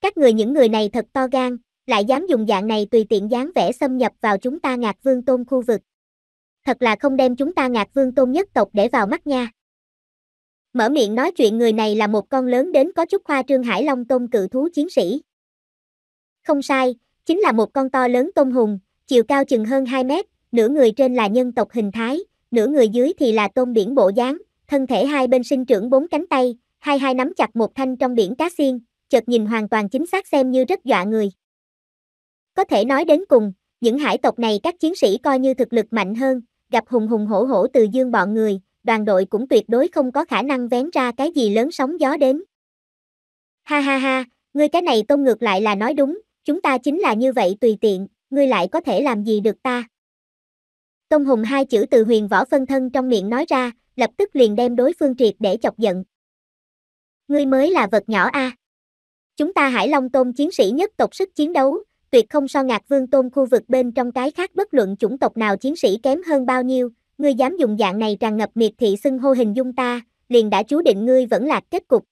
Các người những người này thật to gan, lại dám dùng dạng này tùy tiện dáng vẽ xâm nhập vào chúng ta ngạc vương tôn khu vực. Thật là không đem chúng ta ngạc vương tôn nhất tộc để vào mắt nha. Mở miệng nói chuyện người này là một con lớn đến có chút khoa trương hải long tôm cự thú chiến sĩ. Không sai, chính là một con to lớn tôm hùng, chiều cao chừng hơn 2 mét, nửa người trên là nhân tộc hình thái, nửa người dưới thì là tôm biển bộ dáng, thân thể hai bên sinh trưởng bốn cánh tay, hai hai nắm chặt một thanh trong biển cá xiên, chợt nhìn hoàn toàn chính xác xem như rất dọa người. Có thể nói đến cùng, những hải tộc này các chiến sĩ coi như thực lực mạnh hơn, gặp hùng hùng hổ hổ từ dương bọn người, đoàn đội cũng tuyệt đối không có khả năng vén ra cái gì lớn sóng gió đến. Ha ha ha, ngươi cái này tôn ngược lại là nói đúng, chúng ta chính là như vậy tùy tiện, ngươi lại có thể làm gì được ta. Tôn hùng hai chữ từ huyền võ phân thân trong miệng nói ra, lập tức liền đem đối phương triệt để chọc giận. Ngươi mới là vật nhỏ a. Chúng ta Hải Long Tôn chiến sĩ nhất tộc sức chiến đấu, tuyệt không so ngạc vương tôn khu vực bên trong cái khác bất luận chủng tộc nào chiến sĩ kém hơn bao nhiêu, ngươi dám dùng dạng này tràn ngập miệt thị xưng hô hình dung ta, liền đã chú định ngươi vẫn lạc kết cục.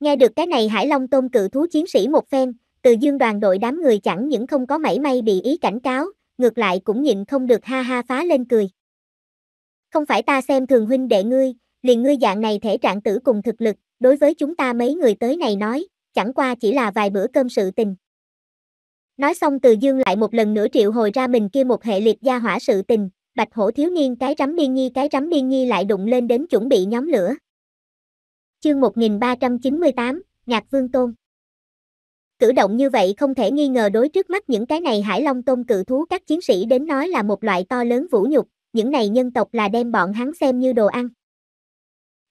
Nghe được cái này Hải Long Tôn cự thú chiến sĩ một phen, từ dương đoàn đội đám người chẳng những không có mảy may bị ý cảnh cáo, ngược lại cũng nhịn không được ha ha phá lên cười. Không phải ta xem thường huynh đệ ngươi, liền ngươi dạng này thể trạng tử cùng thực lực, đối với chúng ta mấy người tới này nói, chẳng qua chỉ là vài bữa cơm sự tình. Nói xong từ dương lại một lần nữa triệu hồi ra mình kia một hệ liệt gia hỏa sự tình, bạch hổ thiếu niên cái rắm điên nhi cái rắm điên nhi lại đụng lên đến chuẩn bị nhóm lửa. Chương 1398, Nhạc Vương Tôn Cử động như vậy không thể nghi ngờ đối trước mắt những cái này hải long tôn cự thú các chiến sĩ đến nói là một loại to lớn vũ nhục, những này nhân tộc là đem bọn hắn xem như đồ ăn.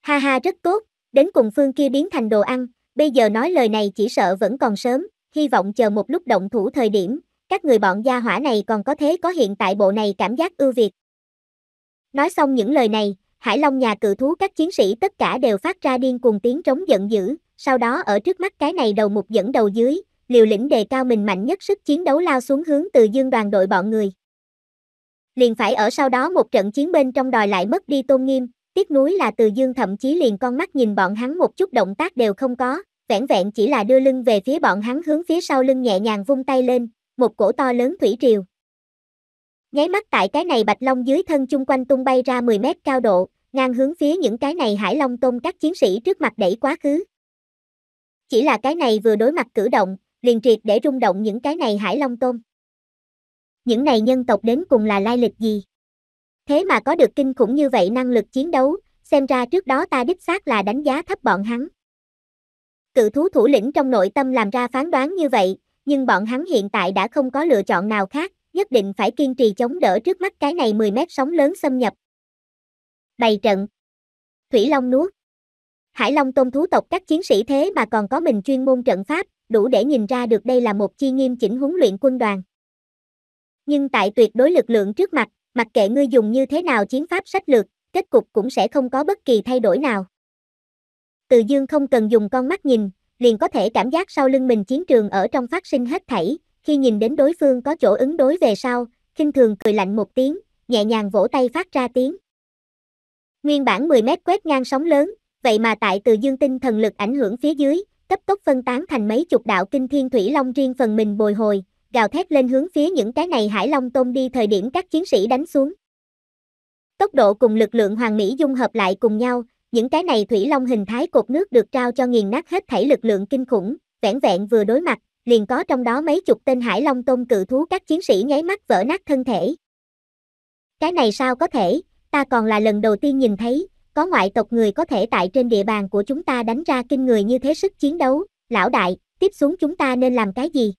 Ha ha rất tốt, đến cùng phương kia biến thành đồ ăn, bây giờ nói lời này chỉ sợ vẫn còn sớm, hy vọng chờ một lúc động thủ thời điểm, các người bọn gia hỏa này còn có thế có hiện tại bộ này cảm giác ưu việt. Nói xong những lời này, Hải Long nhà cự thú các chiến sĩ tất cả đều phát ra điên cuồng tiếng trống giận dữ, sau đó ở trước mắt cái này đầu mục dẫn đầu dưới, liều lĩnh đề cao mình mạnh nhất sức chiến đấu lao xuống hướng từ dương đoàn đội bọn người. Liền phải ở sau đó một trận chiến bên trong đòi lại mất đi tôn nghiêm, tiếc nuối là từ dương thậm chí liền con mắt nhìn bọn hắn một chút động tác đều không có, vẹn vẹn chỉ là đưa lưng về phía bọn hắn hướng phía sau lưng nhẹ nhàng vung tay lên, một cổ to lớn thủy triều. Nháy mắt tại cái này bạch long dưới thân chung quanh tung bay ra 10 mét cao độ, ngang hướng phía những cái này hải long tôn các chiến sĩ trước mặt đẩy quá khứ. Chỉ là cái này vừa đối mặt cử động, liền triệt để rung động những cái này hải long tôn. Những này nhân tộc đến cùng là lai lịch gì? Thế mà có được kinh khủng như vậy năng lực chiến đấu, xem ra trước đó ta đích xác là đánh giá thấp bọn hắn. Cự thú thủ lĩnh trong nội tâm làm ra phán đoán như vậy, nhưng bọn hắn hiện tại đã không có lựa chọn nào khác, nhất định phải kiên trì chống đỡ trước mắt cái này 10 mét sóng lớn xâm nhập. Bày trận Thủy Long nuốt Hải Long tôm thú tộc các chiến sĩ thế mà còn có mình chuyên môn trận pháp, đủ để nhìn ra được đây là một chi nghiêm chỉnh huấn luyện quân đoàn. Nhưng tại tuyệt đối lực lượng trước mặt, mặc kệ ngươi dùng như thế nào chiến pháp sách lược, kết cục cũng sẽ không có bất kỳ thay đổi nào. Từ dương không cần dùng con mắt nhìn, liền có thể cảm giác sau lưng mình chiến trường ở trong phát sinh hết thảy, khi nhìn đến đối phương có chỗ ứng đối về sau, khinh thường cười lạnh một tiếng, nhẹ nhàng vỗ tay phát ra tiếng. Nguyên bản 10 mét quét ngang sóng lớn, vậy mà tại từ dương tinh thần lực ảnh hưởng phía dưới, cấp tốc phân tán thành mấy chục đạo kinh thiên thủy long riêng phần mình bồi hồi, gào thét lên hướng phía những cái này hải long tôm đi thời điểm các chiến sĩ đánh xuống. Tốc độ cùng lực lượng hoàng mỹ dung hợp lại cùng nhau, những cái này thủy long hình thái cột nước được trao cho nghiền nát hết thảy lực lượng kinh khủng, vẻn vẹn vừa đối mặt, liền có trong đó mấy chục tên hải long tôn cự thú các chiến sĩ nháy mắt vỡ nát thân thể. Cái này sao có thể, ta còn là lần đầu tiên nhìn thấy, có ngoại tộc người có thể tại trên địa bàn của chúng ta đánh ra kinh người như thế sức chiến đấu, lão đại, tiếp xuống chúng ta nên làm cái gì?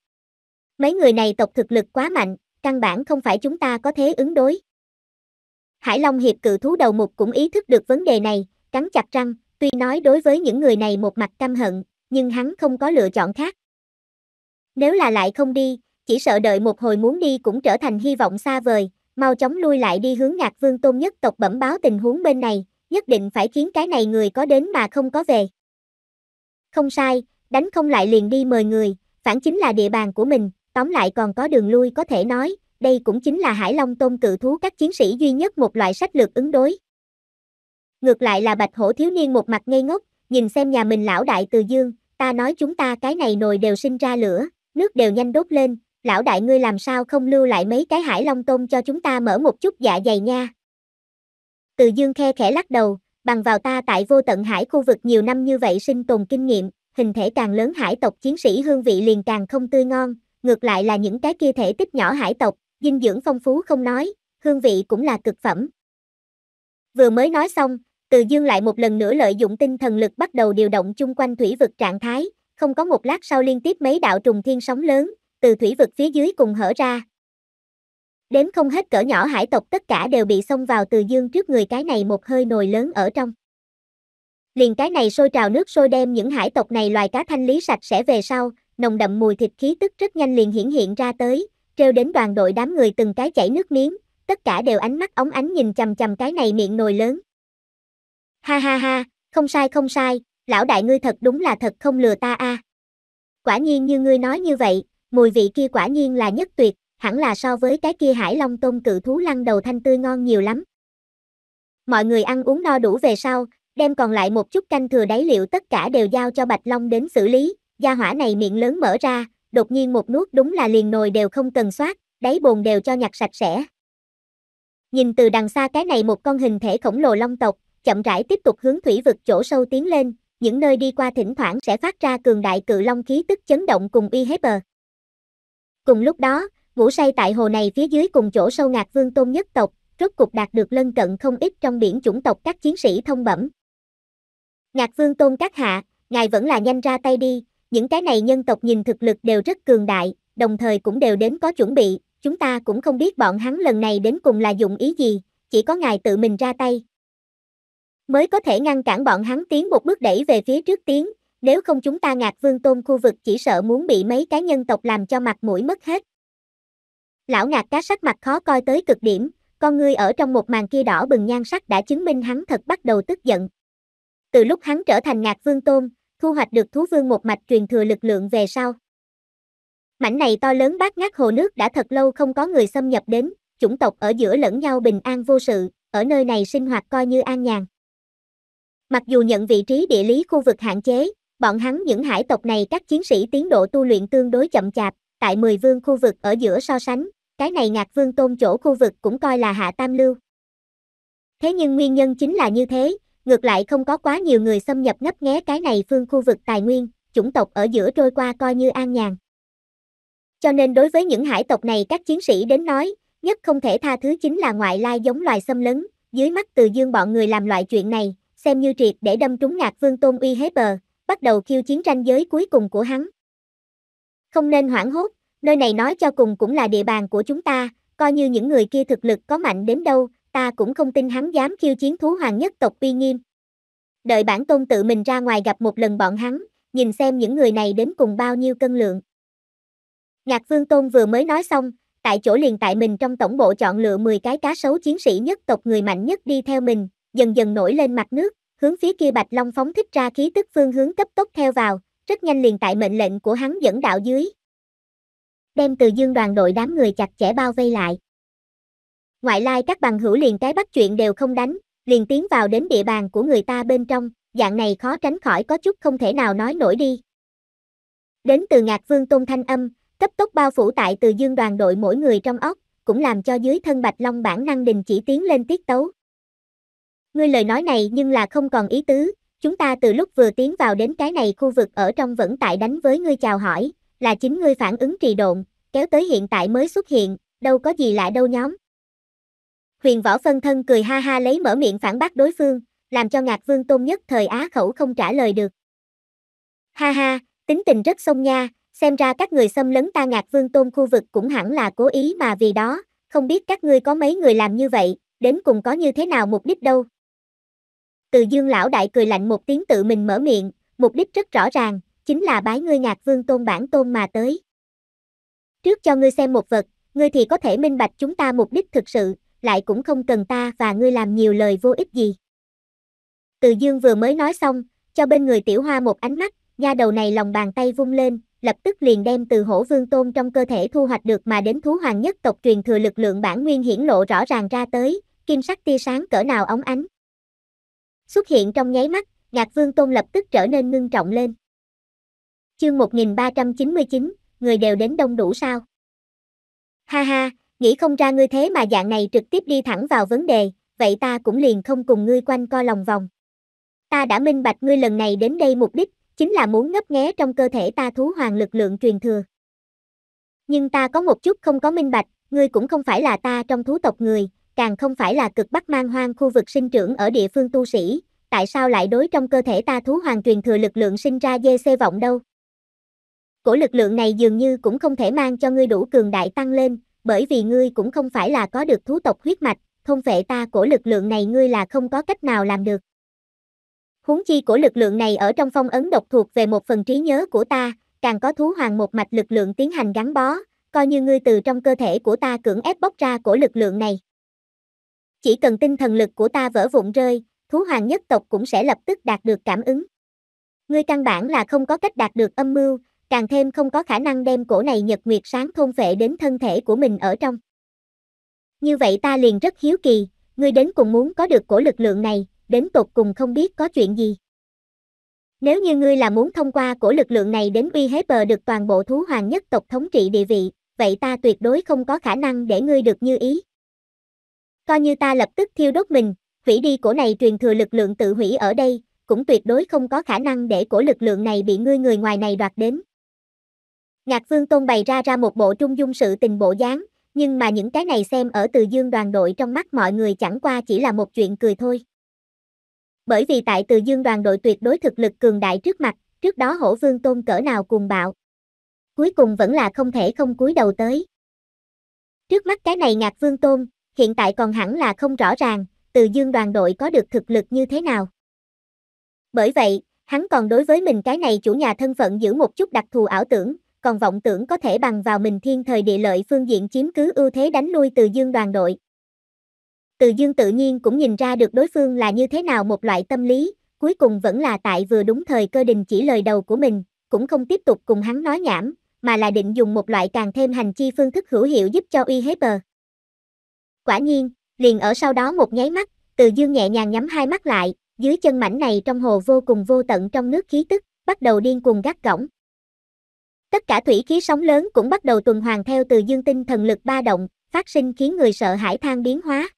Mấy người này tộc thực lực quá mạnh, căn bản không phải chúng ta có thế ứng đối. Hải Long Hiệp cự thú đầu mục cũng ý thức được vấn đề này, cắn chặt răng, tuy nói đối với những người này một mặt căm hận, nhưng hắn không có lựa chọn khác. Nếu là lại không đi, chỉ sợ đợi một hồi muốn đi cũng trở thành hy vọng xa vời, mau chóng lui lại đi hướng ngạc vương tôn nhất tộc bẩm báo tình huống bên này, nhất định phải khiến cái này người có đến mà không có về. Không sai, đánh không lại liền đi mời người, phản chính là địa bàn của mình, tóm lại còn có đường lui có thể nói, đây cũng chính là Hải Long Tôn cự thú các chiến sĩ duy nhất một loại sách lược ứng đối. Ngược lại là bạch hổ thiếu niên một mặt ngây ngốc, nhìn xem nhà mình lão đại từ dương, ta nói chúng ta cái này nồi đều sinh ra lửa, nước đều nhanh đốt lên, lão đại ngươi làm sao không lưu lại mấy cái hải long tôm cho chúng ta mở một chút dạ dày nha. Từ dương khe khẽ lắc đầu, bằng vào ta tại vô tận hải khu vực nhiều năm như vậy sinh tồn kinh nghiệm, hình thể càng lớn hải tộc chiến sĩ hương vị liền càng không tươi ngon, ngược lại là những cái kia thể tích nhỏ hải tộc, dinh dưỡng phong phú không nói, hương vị cũng là cực phẩm. Vừa mới nói xong, từ dương lại một lần nữa lợi dụng tinh thần lực bắt đầu điều động chung quanh thủy vực trạng thái, không có một lát sau liên tiếp mấy đạo trùng thiên sóng lớn, từ thủy vực phía dưới cùng hở ra. Đến không hết cỡ nhỏ hải tộc tất cả đều bị xông vào từ dương trước người cái này một hơi nồi lớn ở trong. Liền cái này sôi trào nước sôi đem những hải tộc này loài cá thanh lý sạch sẽ về sau, nồng đậm mùi thịt khí tức rất nhanh liền hiển hiện ra tới, treo đến đoàn đội đám người từng cái chảy nước miếng, tất cả đều ánh mắt ống ánh nhìn chằm chằm cái này miệng nồi lớn. Ha ha ha, không sai không sai, lão đại ngươi thật đúng là thật không lừa ta a. À. Quả nhiên như ngươi nói như vậy, mùi vị kia quả nhiên là nhất tuyệt, hẳn là so với cái kia hải long tôm cự thú lăn đầu thanh tươi ngon nhiều lắm. Mọi người ăn uống no đủ về sau, đem còn lại một chút canh thừa đáy liệu tất cả đều giao cho Bạch Long đến xử lý, gia hỏa này miệng lớn mở ra, đột nhiên một nuốt đúng là liền nồi đều không cần soát, đáy bồn đều cho nhặt sạch sẽ. Nhìn từ đằng xa cái này một con hình thể khổng lồ long tộc, chậm rãi tiếp tục hướng thủy vực chỗ sâu tiến lên, những nơi đi qua thỉnh thoảng sẽ phát ra cường đại cự long khí tức chấn động cùng uy hiếp bờ. Cùng lúc đó, ngũ say tại hồ này phía dưới cùng chỗ sâu ngạc vương tôn nhất tộc, rốt cục đạt được lân cận không ít trong biển chủng tộc các chiến sĩ thông bẩm. Ngạc vương tôn các hạ, ngài vẫn là nhanh ra tay đi, những cái này nhân tộc nhìn thực lực đều rất cường đại, đồng thời cũng đều đến có chuẩn bị, chúng ta cũng không biết bọn hắn lần này đến cùng là dụng ý gì, chỉ có ngài tự mình ra tay, mới có thể ngăn cản bọn hắn tiến một bước đẩy về phía trước tiến, nếu không chúng ta ngạc vương tôn khu vực chỉ sợ muốn bị mấy cái nhân tộc làm cho mặt mũi mất hết. Lão ngạc cá sắc mặt khó coi tới cực điểm, con người ở trong một màn kia đỏ bừng nhan sắc đã chứng minh hắn thật bắt đầu tức giận. Từ lúc hắn trở thành ngạc vương tôn, thu hoạch được thú vương một mạch truyền thừa lực lượng về sau. Mảnh này to lớn bát ngát hồ nước đã thật lâu không có người xâm nhập đến, chủng tộc ở giữa lẫn nhau bình an vô sự, ở nơi này sinh hoạt coi như an nhàn. Mặc dù nhận vị trí địa lý khu vực hạn chế, bọn hắn những hải tộc này các chiến sĩ tiến độ tu luyện tương đối chậm chạp, tại 10 vương khu vực ở giữa so sánh, cái này ngạc vương tôn chỗ khu vực cũng coi là hạ tam lưu. Thế nhưng nguyên nhân chính là như thế, ngược lại không có quá nhiều người xâm nhập ngấp nghé cái này phương khu vực tài nguyên, chủng tộc ở giữa trôi qua coi như an nhàn. Cho nên đối với những hải tộc này các chiến sĩ đến nói, nhất không thể tha thứ chính là ngoại lai giống loài xâm lấn, dưới mắt từ dương bọn người làm loại chuyện này, xem như triệt để đâm trúng ngạc vương tôn uy hết bờ, bắt đầu khiêu chiến tranh giới cuối cùng của hắn. Không nên hoảng hốt, nơi này nói cho cùng cũng là địa bàn của chúng ta, coi như những người kia thực lực có mạnh đến đâu, ta cũng không tin hắn dám khiêu chiến thú hoàng nhất tộc uy nghiêm. Đợi bản tôn tự mình ra ngoài gặp một lần bọn hắn, nhìn xem những người này đến cùng bao nhiêu cân lượng. Ngạc Vương Tôn vừa mới nói xong, tại chỗ liền tại mình trong tổng bộ chọn lựa 10 cái cá sấu chiến sĩ nhất tộc người mạnh nhất đi theo mình, dần dần nổi lên mặt nước, hướng phía kia Bạch Long phóng thích ra khí tức phương hướng cấp tốc theo vào, rất nhanh liền tại mệnh lệnh của hắn dẫn đạo dưới. Đem từ dương đoàn đội đám người chặt chẽ bao vây lại. Ngoại lai các bằng hữu liền cái bắt chuyện đều không đánh, liền tiến vào đến địa bàn của người ta bên trong, dạng này khó tránh khỏi có chút không thể nào nói nổi đi. Đến từ ngạc vương tôn thanh âm, cấp tốc bao phủ tại từ dương đoàn đội mỗi người trong ốc cũng làm cho dưới thân Bạch Long bản năng đình chỉ tiến lên tiết tấu. Ngươi lời nói này nhưng là không còn ý tứ, chúng ta từ lúc vừa tiến vào đến cái này khu vực ở trong vẫn tại đánh với ngươi chào hỏi, là chính ngươi phản ứng trì độn, kéo tới hiện tại mới xuất hiện, đâu có gì lạ đâu nhóm. Huyền võ phân thân cười ha ha lấy mở miệng phản bác đối phương, làm cho ngạc vương tôn nhất thời á khẩu không trả lời được. Ha ha, tính tình rất sông nha, xem ra các người xâm lấn ta ngạc vương tôn khu vực cũng hẳn là cố ý mà vì đó, không biết các ngươi có mấy người làm như vậy, đến cùng có như thế nào mục đích đâu. Từ dương lão đại cười lạnh một tiếng tự mình mở miệng, mục đích rất rõ ràng, chính là bái ngươi ngạc vương tôn bản tôn mà tới. Trước cho ngươi xem một vật, ngươi thì có thể minh bạch chúng ta mục đích thực sự, lại cũng không cần ta và ngươi làm nhiều lời vô ích gì. Từ dương vừa mới nói xong, cho bên người tiểu hoa một ánh mắt, nha đầu này lòng bàn tay vung lên, lập tức liền đem từ hổ vương tôn trong cơ thể thu hoạch được mà đến thú hoàng nhất tộc truyền thừa lực lượng bản nguyên hiển lộ rõ ràng ra tới, kim sắc tia sáng cỡ nào ống ánh xuất hiện trong nháy mắt, Ngạc Vương Tôn lập tức trở nên ngưng trọng lên. Chương 1399, người đều đến đông đủ sao? Ha ha, nghĩ không ra ngươi thế mà dạng này trực tiếp đi thẳng vào vấn đề, vậy ta cũng liền không cùng ngươi quanh co lòng vòng. Ta đã minh bạch ngươi lần này đến đây mục đích, chính là muốn ngấp nghé trong cơ thể ta thú hoàng lực lượng truyền thừa. Nhưng ta có một chút không có minh bạch, ngươi cũng không phải là ta trong thú tộc người, càng không phải là cực bắc man hoang khu vực sinh trưởng ở địa phương tu sĩ, tại sao lại đối trong cơ thể ta thú hoàng truyền thừa lực lượng sinh ra dê xê vọng đâu? Cổ lực lượng này dường như cũng không thể mang cho ngươi đủ cường đại tăng lên, bởi vì ngươi cũng không phải là có được thú tộc huyết mạch, không vệ ta cổ lực lượng này ngươi là không có cách nào làm được. Huống chi cổ lực lượng này ở trong phong ấn độc thuộc về một phần trí nhớ của ta, càng có thú hoàng một mạch lực lượng tiến hành gắn bó, coi như ngươi từ trong cơ thể của ta cưỡng ép bóc ra cổ lực lượng này. Chỉ cần tinh thần lực của ta vỡ vụn rơi, thú hoàng nhất tộc cũng sẽ lập tức đạt được cảm ứng. Ngươi căn bản là không có cách đạt được âm mưu, càng thêm không có khả năng đem cổ này nhật nguyệt sáng thôn vệ đến thân thể của mình ở trong. Như vậy ta liền rất hiếu kỳ, ngươi đến cùng muốn có được cổ lực lượng này, đến tột cùng không biết có chuyện gì. Nếu như ngươi là muốn thông qua cổ lực lượng này đến uy hiếp bờ được toàn bộ thú hoàng nhất tộc thống trị địa vị, vậy ta tuyệt đối không có khả năng để ngươi được như ý coi như ta lập tức thiêu đốt mình, hủy đi cổ này truyền thừa lực lượng tự hủy ở đây, cũng tuyệt đối không có khả năng để cổ lực lượng này bị ngươi người ngoài này đoạt đến. Ngạc Vương Tôn bày ra ra một bộ trung dung sự tình bộ dáng, nhưng mà những cái này xem ở từ dương đoàn đội trong mắt mọi người chẳng qua chỉ là một chuyện cười thôi. Bởi vì tại từ dương đoàn đội tuyệt đối thực lực cường đại trước mặt, trước đó hổ Vương Tôn cỡ nào cùng bạo. Cuối cùng vẫn là không thể không cúi đầu tới. Trước mắt cái này Ngạc Vương Tôn, hiện tại còn hẳn là không rõ ràng, từ dương đoàn đội có được thực lực như thế nào. Bởi vậy, hắn còn đối với mình cái này chủ nhà thân phận giữ một chút đặc thù ảo tưởng, còn vọng tưởng có thể bằng vào mình thiên thời địa lợi phương diện chiếm cứ ưu thế đánh lui từ dương đoàn đội. Từ dương tự nhiên cũng nhìn ra được đối phương là như thế nào một loại tâm lý, cuối cùng vẫn là tại vừa đúng thời cơ đình chỉ lời đầu của mình, cũng không tiếp tục cùng hắn nói nhảm, mà là định dùng một loại càng thêm hành chi phương thức hữu hiệu giúp cho uy hiếp bờ. Quả nhiên, liền ở sau đó một nháy mắt, từ dương nhẹ nhàng nhắm hai mắt lại, dưới chân mảnh này trong hồ vô cùng vô tận trong nước khí tức, bắt đầu điên cuồng gắt gỏng. Tất cả thủy khí sóng lớn cũng bắt đầu tuần hoàn theo từ dương tinh thần lực ba động, phát sinh khiến người sợ hãi than biến hóa.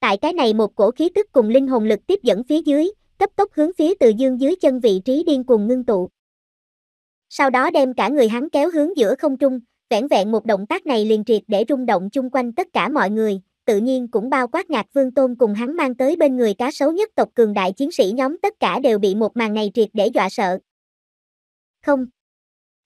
Tại cái này một cổ khí tức cùng linh hồn lực tiếp dẫn phía dưới, cấp tốc hướng phía từ dương dưới chân vị trí điên cuồng ngưng tụ. Sau đó đem cả người hắn kéo hướng giữa không trung, vẻn vẹn một động tác này liền triệt để rung động chung quanh tất cả mọi người, tự nhiên cũng bao quát ngạc vương tôn cùng hắn mang tới bên người cá sấu nhất tộc cường đại chiến sĩ nhóm tất cả đều bị một màn này triệt để dọa sợ. Không.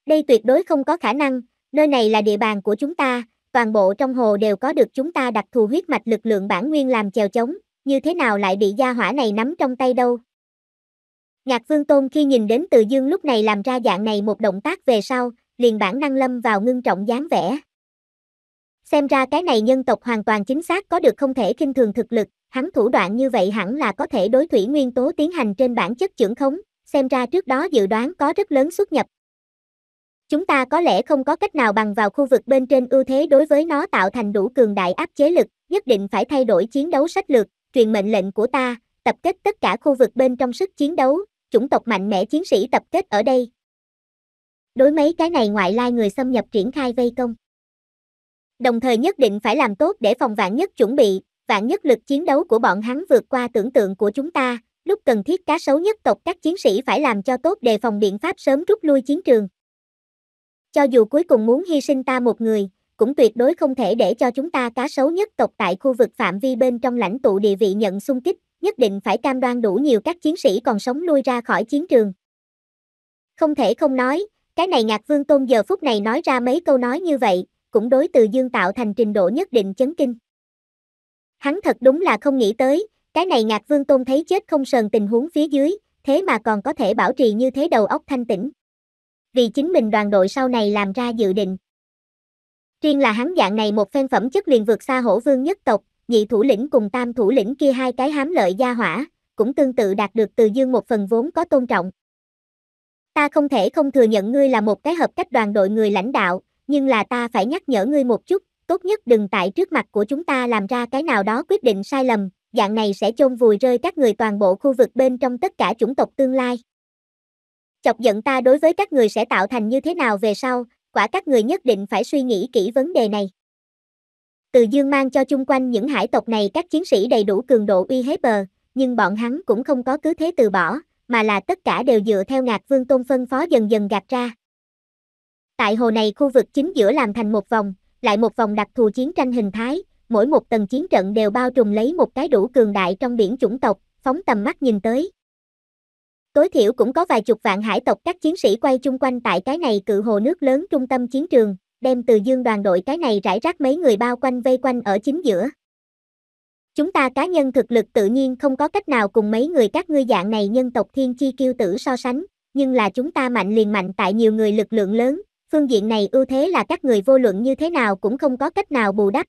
Đây tuyệt đối không có khả năng, nơi này là địa bàn của chúng ta, toàn bộ trong hồ đều có được chúng ta đặc thù huyết mạch lực lượng bản nguyên làm chèo chống, như thế nào lại bị gia hỏa này nắm trong tay đâu. Ngạc Vương Tôn khi nhìn đến Từ Dương lúc này làm ra dạng này một động tác về sau, liền bản năng lâm vào ngưng trọng dáng vẻ. Xem ra cái này nhân tộc hoàn toàn chính xác có được không thể kinh thường thực lực, hắn thủ đoạn như vậy hẳn là có thể đối thủy nguyên tố tiến hành trên bản chất trưởng khống, xem ra trước đó dự đoán có rất lớn xuất nhập. Chúng ta có lẽ không có cách nào bằng vào khu vực bên trên ưu thế đối với nó tạo thành đủ cường đại áp chế lực, nhất định phải thay đổi chiến đấu sách lược, truyền mệnh lệnh của ta, tập kết tất cả khu vực bên trong sức chiến đấu, chủng tộc mạnh mẽ chiến sĩ tập kết ở đây, đối mấy cái này ngoại lai người xâm nhập triển khai vây công. Đồng thời nhất định phải làm tốt để phòng vạn nhất chuẩn bị, vạn nhất lực chiến đấu của bọn hắn vượt qua tưởng tượng của chúng ta, lúc cần thiết cá sấu nhất tộc các chiến sĩ phải làm cho tốt đề phòng biện pháp sớm rút lui chiến trường. Cho dù cuối cùng muốn hy sinh ta một người, cũng tuyệt đối không thể để cho chúng ta cá sấu nhất tộc tại khu vực phạm vi bên trong lãnh tụ địa vị nhận xung kích, nhất định phải cam đoan đủ nhiều các chiến sĩ còn sống lui ra khỏi chiến trường. Không thể không nói, cái này Ngạc Vương Tôn giờ phút này nói ra mấy câu nói như vậy, cũng đối từ dương tạo thành trình độ nhất định chấn kinh. Hắn thật đúng là không nghĩ tới, cái này Ngạc Vương Tôn thấy chết không sờn tình huống phía dưới, thế mà còn có thể bảo trì như thế đầu óc thanh tĩnh. Vì chính mình đoàn đội sau này làm ra dự định. Riêng là hắn dạng này một phen phẩm chất liền vượt xa hổ vương nhất tộc, nhị thủ lĩnh cùng tam thủ lĩnh kia hai cái hám lợi gia hỏa, cũng tương tự đạt được từ dương một phần vốn có tôn trọng ta không thể không thừa nhận ngươi là một cái hợp cách đoàn đội người lãnh đạo, nhưng là ta phải nhắc nhở ngươi một chút, tốt nhất đừng tại trước mặt của chúng ta làm ra cái nào đó quyết định sai lầm, dạng này sẽ chôn vùi rơi các người toàn bộ khu vực bên trong tất cả chủng tộc tương lai. Chọc giận ta đối với các người sẽ tạo thành như thế nào về sau, quả các người nhất định phải suy nghĩ kỹ vấn đề này. Từ dương mang cho chung quanh những hải tộc này các chiến sĩ đầy đủ cường độ uy hiếp bờ, nhưng bọn hắn cũng không có cứ thế từ bỏ, mà là tất cả đều dựa theo ngạc vương tôn phân phó dần dần gạt ra. Tại hồ này khu vực chính giữa làm thành một vòng, lại một vòng đặc thù chiến tranh hình thái, mỗi một tầng chiến trận đều bao trùm lấy một cái đủ cường đại trong biển chủng tộc, phóng tầm mắt nhìn tới. Tối thiểu cũng có vài chục vạn hải tộc các chiến sĩ quay chung quanh tại cái này cự hồ nước lớn trung tâm chiến trường, đem từ dương đoàn đội cái này rải rác mấy người bao quanh vây quanh ở chính giữa chúng ta cá nhân thực lực tự nhiên không có cách nào cùng mấy người các ngươi dạng này nhân tộc thiên chi kiêu tử so sánh, nhưng là chúng ta mạnh liền mạnh tại nhiều người lực lượng lớn, phương diện này ưu thế là các người vô luận như thế nào cũng không có cách nào bù đắp.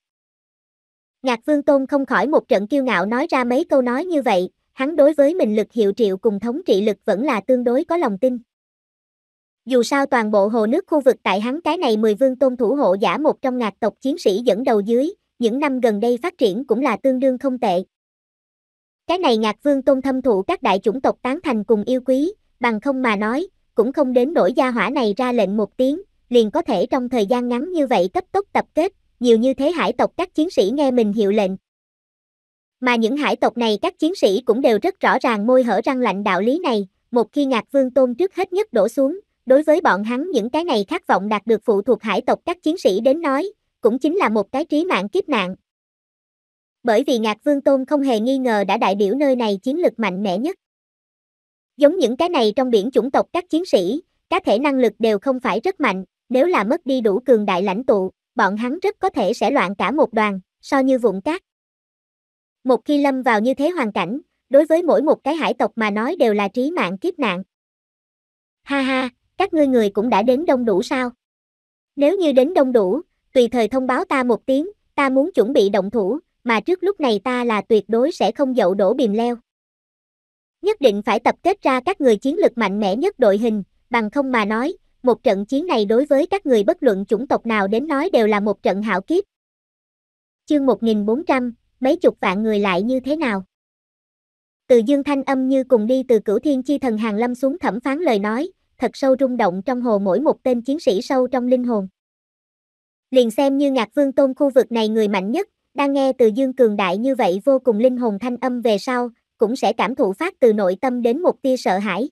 Ngạc Vương Tôn không khỏi một trận kiêu ngạo nói ra mấy câu nói như vậy, hắn đối với mình lực hiệu triệu cùng thống trị lực vẫn là tương đối có lòng tin. Dù sao toàn bộ hồ nước khu vực tại hắn cái này mười vương tôn thủ hộ giả một trong ngạc tộc chiến sĩ dẫn đầu dưới, những năm gần đây phát triển cũng là tương đương không tệ. Cái này Ngạc Vương Tôn thâm thụ các đại chủng tộc tán thành cùng yêu quý, bằng không mà nói, cũng không đến nỗi gia hỏa này ra lệnh một tiếng, liền có thể trong thời gian ngắn như vậy cấp tốc tập kết, nhiều như thế hải tộc các chiến sĩ nghe mình hiệu lệnh. Mà những hải tộc này các chiến sĩ cũng đều rất rõ ràng môi hở răng lạnh đạo lý này, một khi Ngạc Vương Tôn trước hết nhất đổ xuống, đối với bọn hắn những cái này khát vọng đạt được phụ thuộc hải tộc các chiến sĩ đến nói, cũng chính là một cái trí mạng kiếp nạn. Bởi vì Ngạc Vương Tôn không hề nghi ngờ đã đại biểu nơi này chiến lực mạnh mẽ nhất. Giống những cái này trong biển chủng tộc các chiến sĩ, cá thể năng lực đều không phải rất mạnh, nếu là mất đi đủ cường đại lãnh tụ, bọn hắn rất có thể sẽ loạn cả một đoàn, so như vụn cát. Một khi lâm vào như thế hoàn cảnh, đối với mỗi một cái hải tộc mà nói đều là trí mạng kiếp nạn. Ha ha, các ngươi người cũng đã đến đông đủ sao? Nếu như đến đông đủ, tùy thời thông báo ta một tiếng, ta muốn chuẩn bị động thủ, mà trước lúc này ta là tuyệt đối sẽ không dậu đổ bìm leo. Nhất định phải tập kết ra các người chiến lực mạnh mẽ nhất đội hình, bằng không mà nói, một trận chiến này đối với các người bất luận chủng tộc nào đến nói đều là một trận hảo kiếp. Chương 1400, mấy chục vạn người lại như thế nào? Từ dương thanh âm như cùng đi từ cửu thiên chi thần hàng lâm xuống thẩm phán lời nói, thật sâu rung động trong hồ mỗi một tên chiến sĩ sâu trong linh hồn liền xem như ngạc vương tôn khu vực này người mạnh nhất, đang nghe từ dương cường đại như vậy vô cùng linh hồn thanh âm về sau, cũng sẽ cảm thụ phát từ nội tâm đến một tia sợ hãi.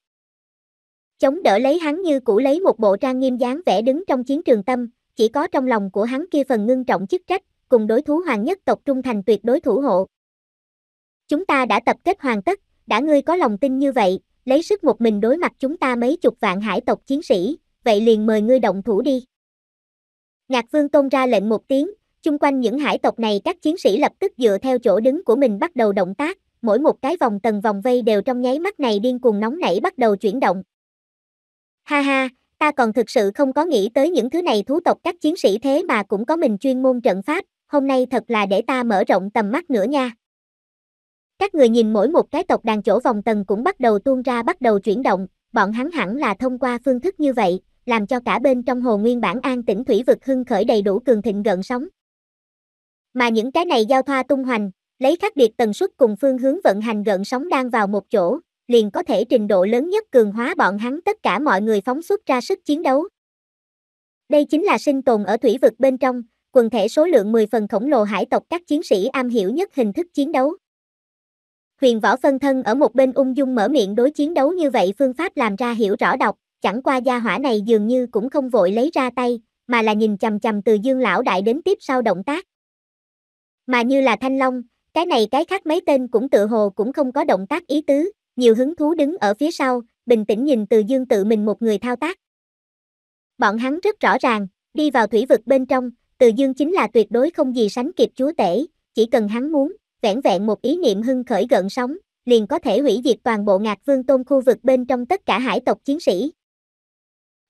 Chống đỡ lấy hắn như cũ lấy một bộ trang nghiêm dáng vẻ đứng trong chiến trường tâm, chỉ có trong lòng của hắn kia phần ngưng trọng chức trách, cùng đối thú hoàng nhất tộc trung thành tuyệt đối thủ hộ. Chúng ta đã tập kết hoàn tất, đã ngươi có lòng tin như vậy, lấy sức một mình đối mặt chúng ta mấy chục vạn hải tộc chiến sĩ, vậy liền mời ngươi động thủ đi. Ngạc Vương Tôn ra lệnh một tiếng, chung quanh những hải tộc này các chiến sĩ lập tức dựa theo chỗ đứng của mình bắt đầu động tác, mỗi một cái vòng tầng vòng vây đều trong nháy mắt này điên cuồng nóng nảy bắt đầu chuyển động. Ha ha, ta còn thực sự không có nghĩ tới những thứ này thú tộc các chiến sĩ thế mà cũng có mình chuyên môn trận pháp, hôm nay thật là để ta mở rộng tầm mắt nữa nha. Các người nhìn mỗi một cái tộc đàn chỗ vòng tầng cũng bắt đầu tuôn ra bắt đầu chuyển động, bọn hắn hẳn là thông qua phương thức như vậy, làm cho cả bên trong hồ nguyên bản an tĩnh thủy vực hưng khởi đầy đủ cường thịnh gợn sóng. Mà những cái này giao thoa tung hoành, lấy khác biệt tần suất cùng phương hướng vận hành gợn sóng đang vào một chỗ, liền có thể trình độ lớn nhất cường hóa bọn hắn tất cả mọi người phóng xuất ra sức chiến đấu. Đây chính là sinh tồn ở thủy vực bên trong, quần thể số lượng 10 phần khổng lồ hải tộc các chiến sĩ am hiểu nhất hình thức chiến đấu. Huyền võ phân thân ở một bên ung dung mở miệng đối chiến đấu như vậy phương pháp làm ra hiểu rõ đọc, chẳng qua gia hỏa này dường như cũng không vội lấy ra tay, mà là nhìn chầm chầm từ dương lão đại đến tiếp sau động tác. Mà như là thanh long, cái này cái khác mấy tên cũng tự hồ cũng không có động tác ý tứ, nhiều hứng thú đứng ở phía sau, bình tĩnh nhìn từ dương tự mình một người thao tác. Bọn hắn rất rõ ràng, đi vào thủy vực bên trong, từ dương chính là tuyệt đối không gì sánh kịp chúa tể, chỉ cần hắn muốn, vẹn vẹn một ý niệm hưng khởi gợn sóng, liền có thể hủy diệt toàn bộ ngạc vương tôn khu vực bên trong tất cả hải tộc chiến sĩ.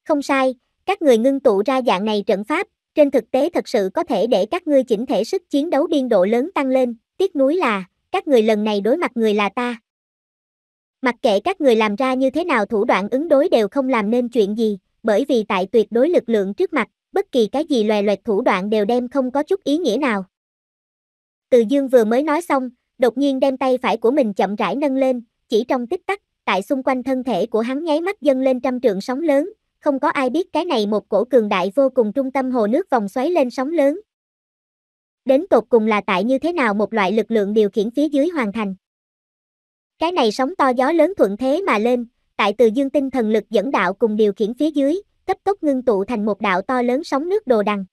Không sai, các người ngưng tụ ra dạng này trận pháp, trên thực tế thật sự có thể để các ngươi chỉnh thể sức chiến đấu biên độ lớn tăng lên, tiếc nuối là, các người lần này đối mặt người là ta. Mặc kệ các người làm ra như thế nào thủ đoạn ứng đối đều không làm nên chuyện gì, bởi vì tại tuyệt đối lực lượng trước mặt, bất kỳ cái gì loè loẹt thủ đoạn đều đem không có chút ý nghĩa nào. Từ dương vừa mới nói xong, đột nhiên đem tay phải của mình chậm rãi nâng lên, chỉ trong tích tắc, tại xung quanh thân thể của hắn nháy mắt dâng lên trăm trượng sóng lớn, không có ai biết cái này một cổ cường đại vô cùng trung tâm hồ nước vòng xoáy lên sóng lớn. Đến tột cùng là tại như thế nào một loại lực lượng điều khiển phía dưới hoàn thành. Cái này sóng to gió lớn thuận thế mà lên, tại từ dương tinh thần lực dẫn đạo cùng điều khiển phía dưới, cấp tốc ngưng tụ thành một đạo to lớn sóng nước đồ đằng.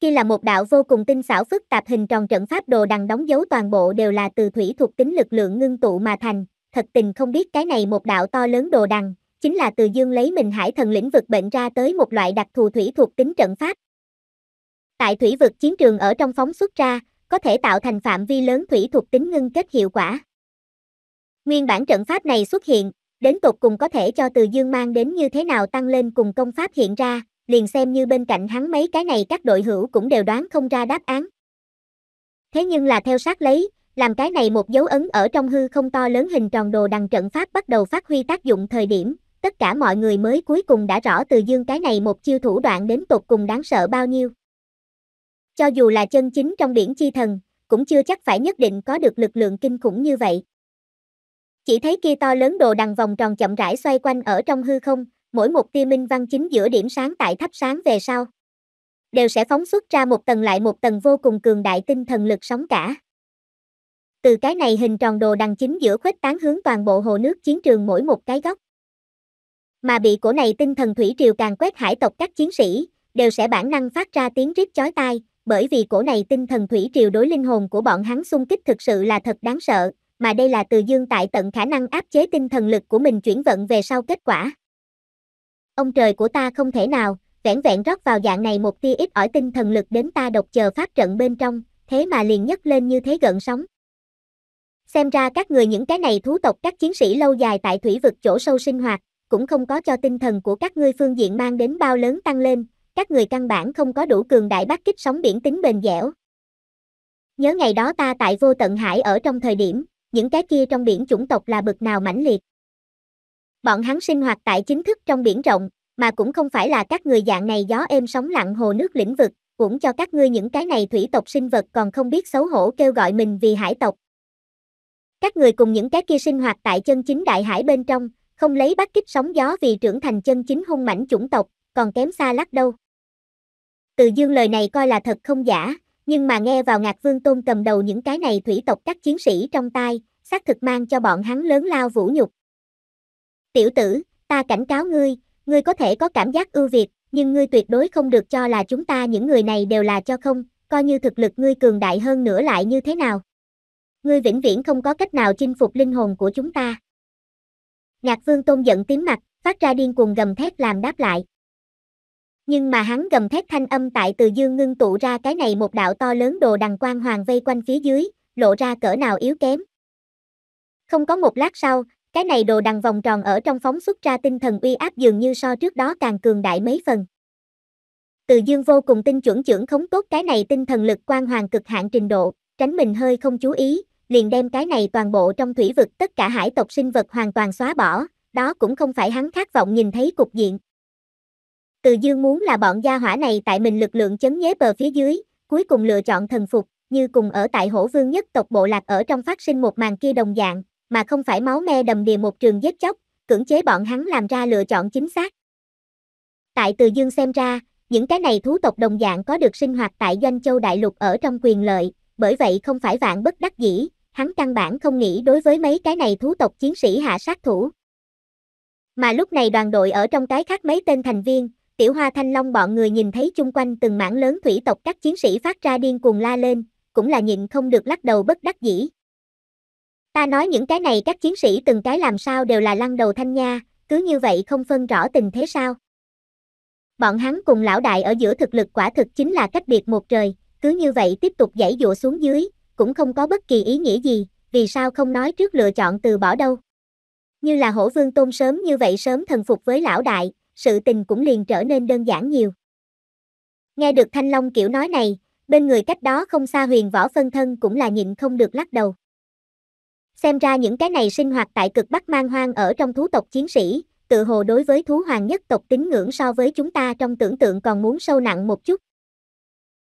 Kia là một đạo vô cùng tinh xảo phức tạp hình tròn trận pháp đồ đằng đóng dấu toàn bộ đều là từ thủy thuộc tính lực lượng ngưng tụ mà thành, thật tình không biết cái này một đạo to lớn đồ đằng, chính là Từ Dương lấy mình hải thần lĩnh vực bệnh ra tới một loại đặc thù thủy thuộc tính trận pháp. Tại thủy vực chiến trường ở trong phóng xuất ra, có thể tạo thành phạm vi lớn thủy thuộc tính ngưng kết hiệu quả. Nguyên bản trận pháp này xuất hiện, đến tột cùng có thể cho Từ Dương mang đến như thế nào tăng lên cùng công pháp hiện ra, liền xem như bên cạnh hắn mấy cái này các đội hữu cũng đều đoán không ra đáp án. Thế nhưng là theo sát lấy, làm cái này một dấu ấn ở trong hư không to lớn hình tròn đồ đằng trận pháp bắt đầu phát huy tác dụng thời điểm, tất cả mọi người mới cuối cùng đã rõ từ dương cái này một chiêu thủ đoạn đến tột cùng đáng sợ bao nhiêu. Cho dù là chân chính trong biển chi thần, cũng chưa chắc phải nhất định có được lực lượng kinh khủng như vậy. Chỉ thấy kia to lớn đồ đằng vòng tròn chậm rãi xoay quanh ở trong hư không, mỗi một tia minh văn chính giữa điểm sáng tại thắp sáng về sau. Đều sẽ phóng xuất ra một tầng lại một tầng vô cùng cường đại tinh thần lực sóng cả. Từ cái này hình tròn đồ đằng chính giữa khuếch tán hướng toàn bộ hồ nước chiến trường mỗi một cái góc mà bị cổ này tinh thần thủy triều càng quét hải tộc các chiến sĩ, đều sẽ bản năng phát ra tiếng rít chói tai, bởi vì cổ này tinh thần thủy triều đối linh hồn của bọn hắn xung kích thực sự là thật đáng sợ, mà đây là từ dương tại tận khả năng áp chế tinh thần lực của mình chuyển vận về sau kết quả. Ông trời của ta không thể nào, vẻn vẹn rót vào dạng này một tia ít ỏi tinh thần lực đến ta độc chờ phát trận bên trong, thế mà liền nhấc lên như thế gợn sóng. Xem ra các người những cái này thú tộc các chiến sĩ lâu dài tại thủy vực chỗ sâu sinh hoạt, cũng không có cho tinh thần của các ngươi phương diện mang đến bao lớn tăng lên, các người căn bản không có đủ cường đại bắt kích sóng biển tính bền dẻo. Nhớ ngày đó ta tại vô tận hải ở trong thời điểm, những cái kia trong biển chủng tộc là bực nào mãnh liệt. Bọn hắn sinh hoạt tại chính thức trong biển rộng, mà cũng không phải là các người dạng này gió êm sóng lặng hồ nước lĩnh vực, cũng cho các ngươi những cái này thủy tộc sinh vật còn không biết xấu hổ kêu gọi mình vì hải tộc. Các người cùng những cái kia sinh hoạt tại chân chính đại hải bên trong, không lấy bắt kích sóng gió vì trưởng thành chân chính hung mảnh chủng tộc, còn kém xa lắc đâu. Từ dương lời này coi là thật không giả, nhưng mà nghe vào ngạc vương tôn cầm đầu những cái này thủy tộc các chiến sĩ trong tai, xác thực mang cho bọn hắn lớn lao vũ nhục. Tiểu tử, ta cảnh cáo ngươi, ngươi có thể có cảm giác ưu việt, nhưng ngươi tuyệt đối không được cho là chúng ta những người này đều là cho không, coi như thực lực ngươi cường đại hơn nữa lại như thế nào. Ngươi vĩnh viễn không có cách nào chinh phục linh hồn của chúng ta. Ngạc Vương Tôn giận tím mặt, phát ra điên cuồng gầm thét làm đáp lại. Nhưng mà hắn gầm thét thanh âm tại từ dương ngưng tụ ra cái này một đạo to lớn đồ đằng quang hoàng vây quanh phía dưới, lộ ra cỡ nào yếu kém. Không có một lát sau, cái này đồ đằng vòng tròn ở trong phóng xuất ra tinh thần uy áp dường như so trước đó càng cường đại mấy phần. Từ dương vô cùng tinh chuẩn trưởng khống tốt cái này tinh thần lực quan hoàng cực hạn trình độ, tránh mình hơi không chú ý, liền đem cái này toàn bộ trong thủy vực tất cả hải tộc sinh vật hoàn toàn xóa bỏ, đó cũng không phải hắn khát vọng nhìn thấy cục diện. Từ dương muốn là bọn gia hỏa này tại mình lực lượng chấn nhế bờ phía dưới, cuối cùng lựa chọn thần phục, như cùng ở tại hổ vương nhất tộc bộ lạc ở trong phát sinh một màn kia đồng dạng, mà không phải máu me đầm đìa một trường giết chóc, cưỡng chế bọn hắn làm ra lựa chọn chính xác. Tại từ dương xem ra, những cái này thú tộc đồng dạng có được sinh hoạt tại doanh châu đại lục ở trong quyền lợi, bởi vậy không phải vạn bất đắc dĩ, hắn căn bản không nghĩ đối với mấy cái này thú tộc chiến sĩ hạ sát thủ. Mà lúc này đoàn đội ở trong cái khác mấy tên thành viên, tiểu hoa thanh long bọn người nhìn thấy chung quanh từng mảng lớn thủy tộc các chiến sĩ phát ra điên cuồng la lên, cũng là nhịn không được lắc đầu bất đắc dĩ. Ta nói những cái này các chiến sĩ từng cái làm sao đều là lăn đầu thanh nha, cứ như vậy không phân rõ tình thế sao. Bọn hắn cùng lão đại ở giữa thực lực quả thực chính là cách biệt một trời, cứ như vậy tiếp tục giải dụa xuống dưới, cũng không có bất kỳ ý nghĩa gì, vì sao không nói trước lựa chọn từ bỏ đâu. Như là hổ vương tôn sớm như vậy sớm thần phục với lão đại, sự tình cũng liền trở nên đơn giản nhiều. Nghe được Thanh Long kiểu nói này, bên người cách đó không xa huyền võ phân thân cũng là nhịn không được lắc đầu. Xem ra những cái này sinh hoạt tại cực Bắc mang hoang ở trong thú tộc chiến sĩ, tự hồ đối với thú hoàng nhất tộc tín ngưỡng so với chúng ta trong tưởng tượng còn muốn sâu nặng một chút.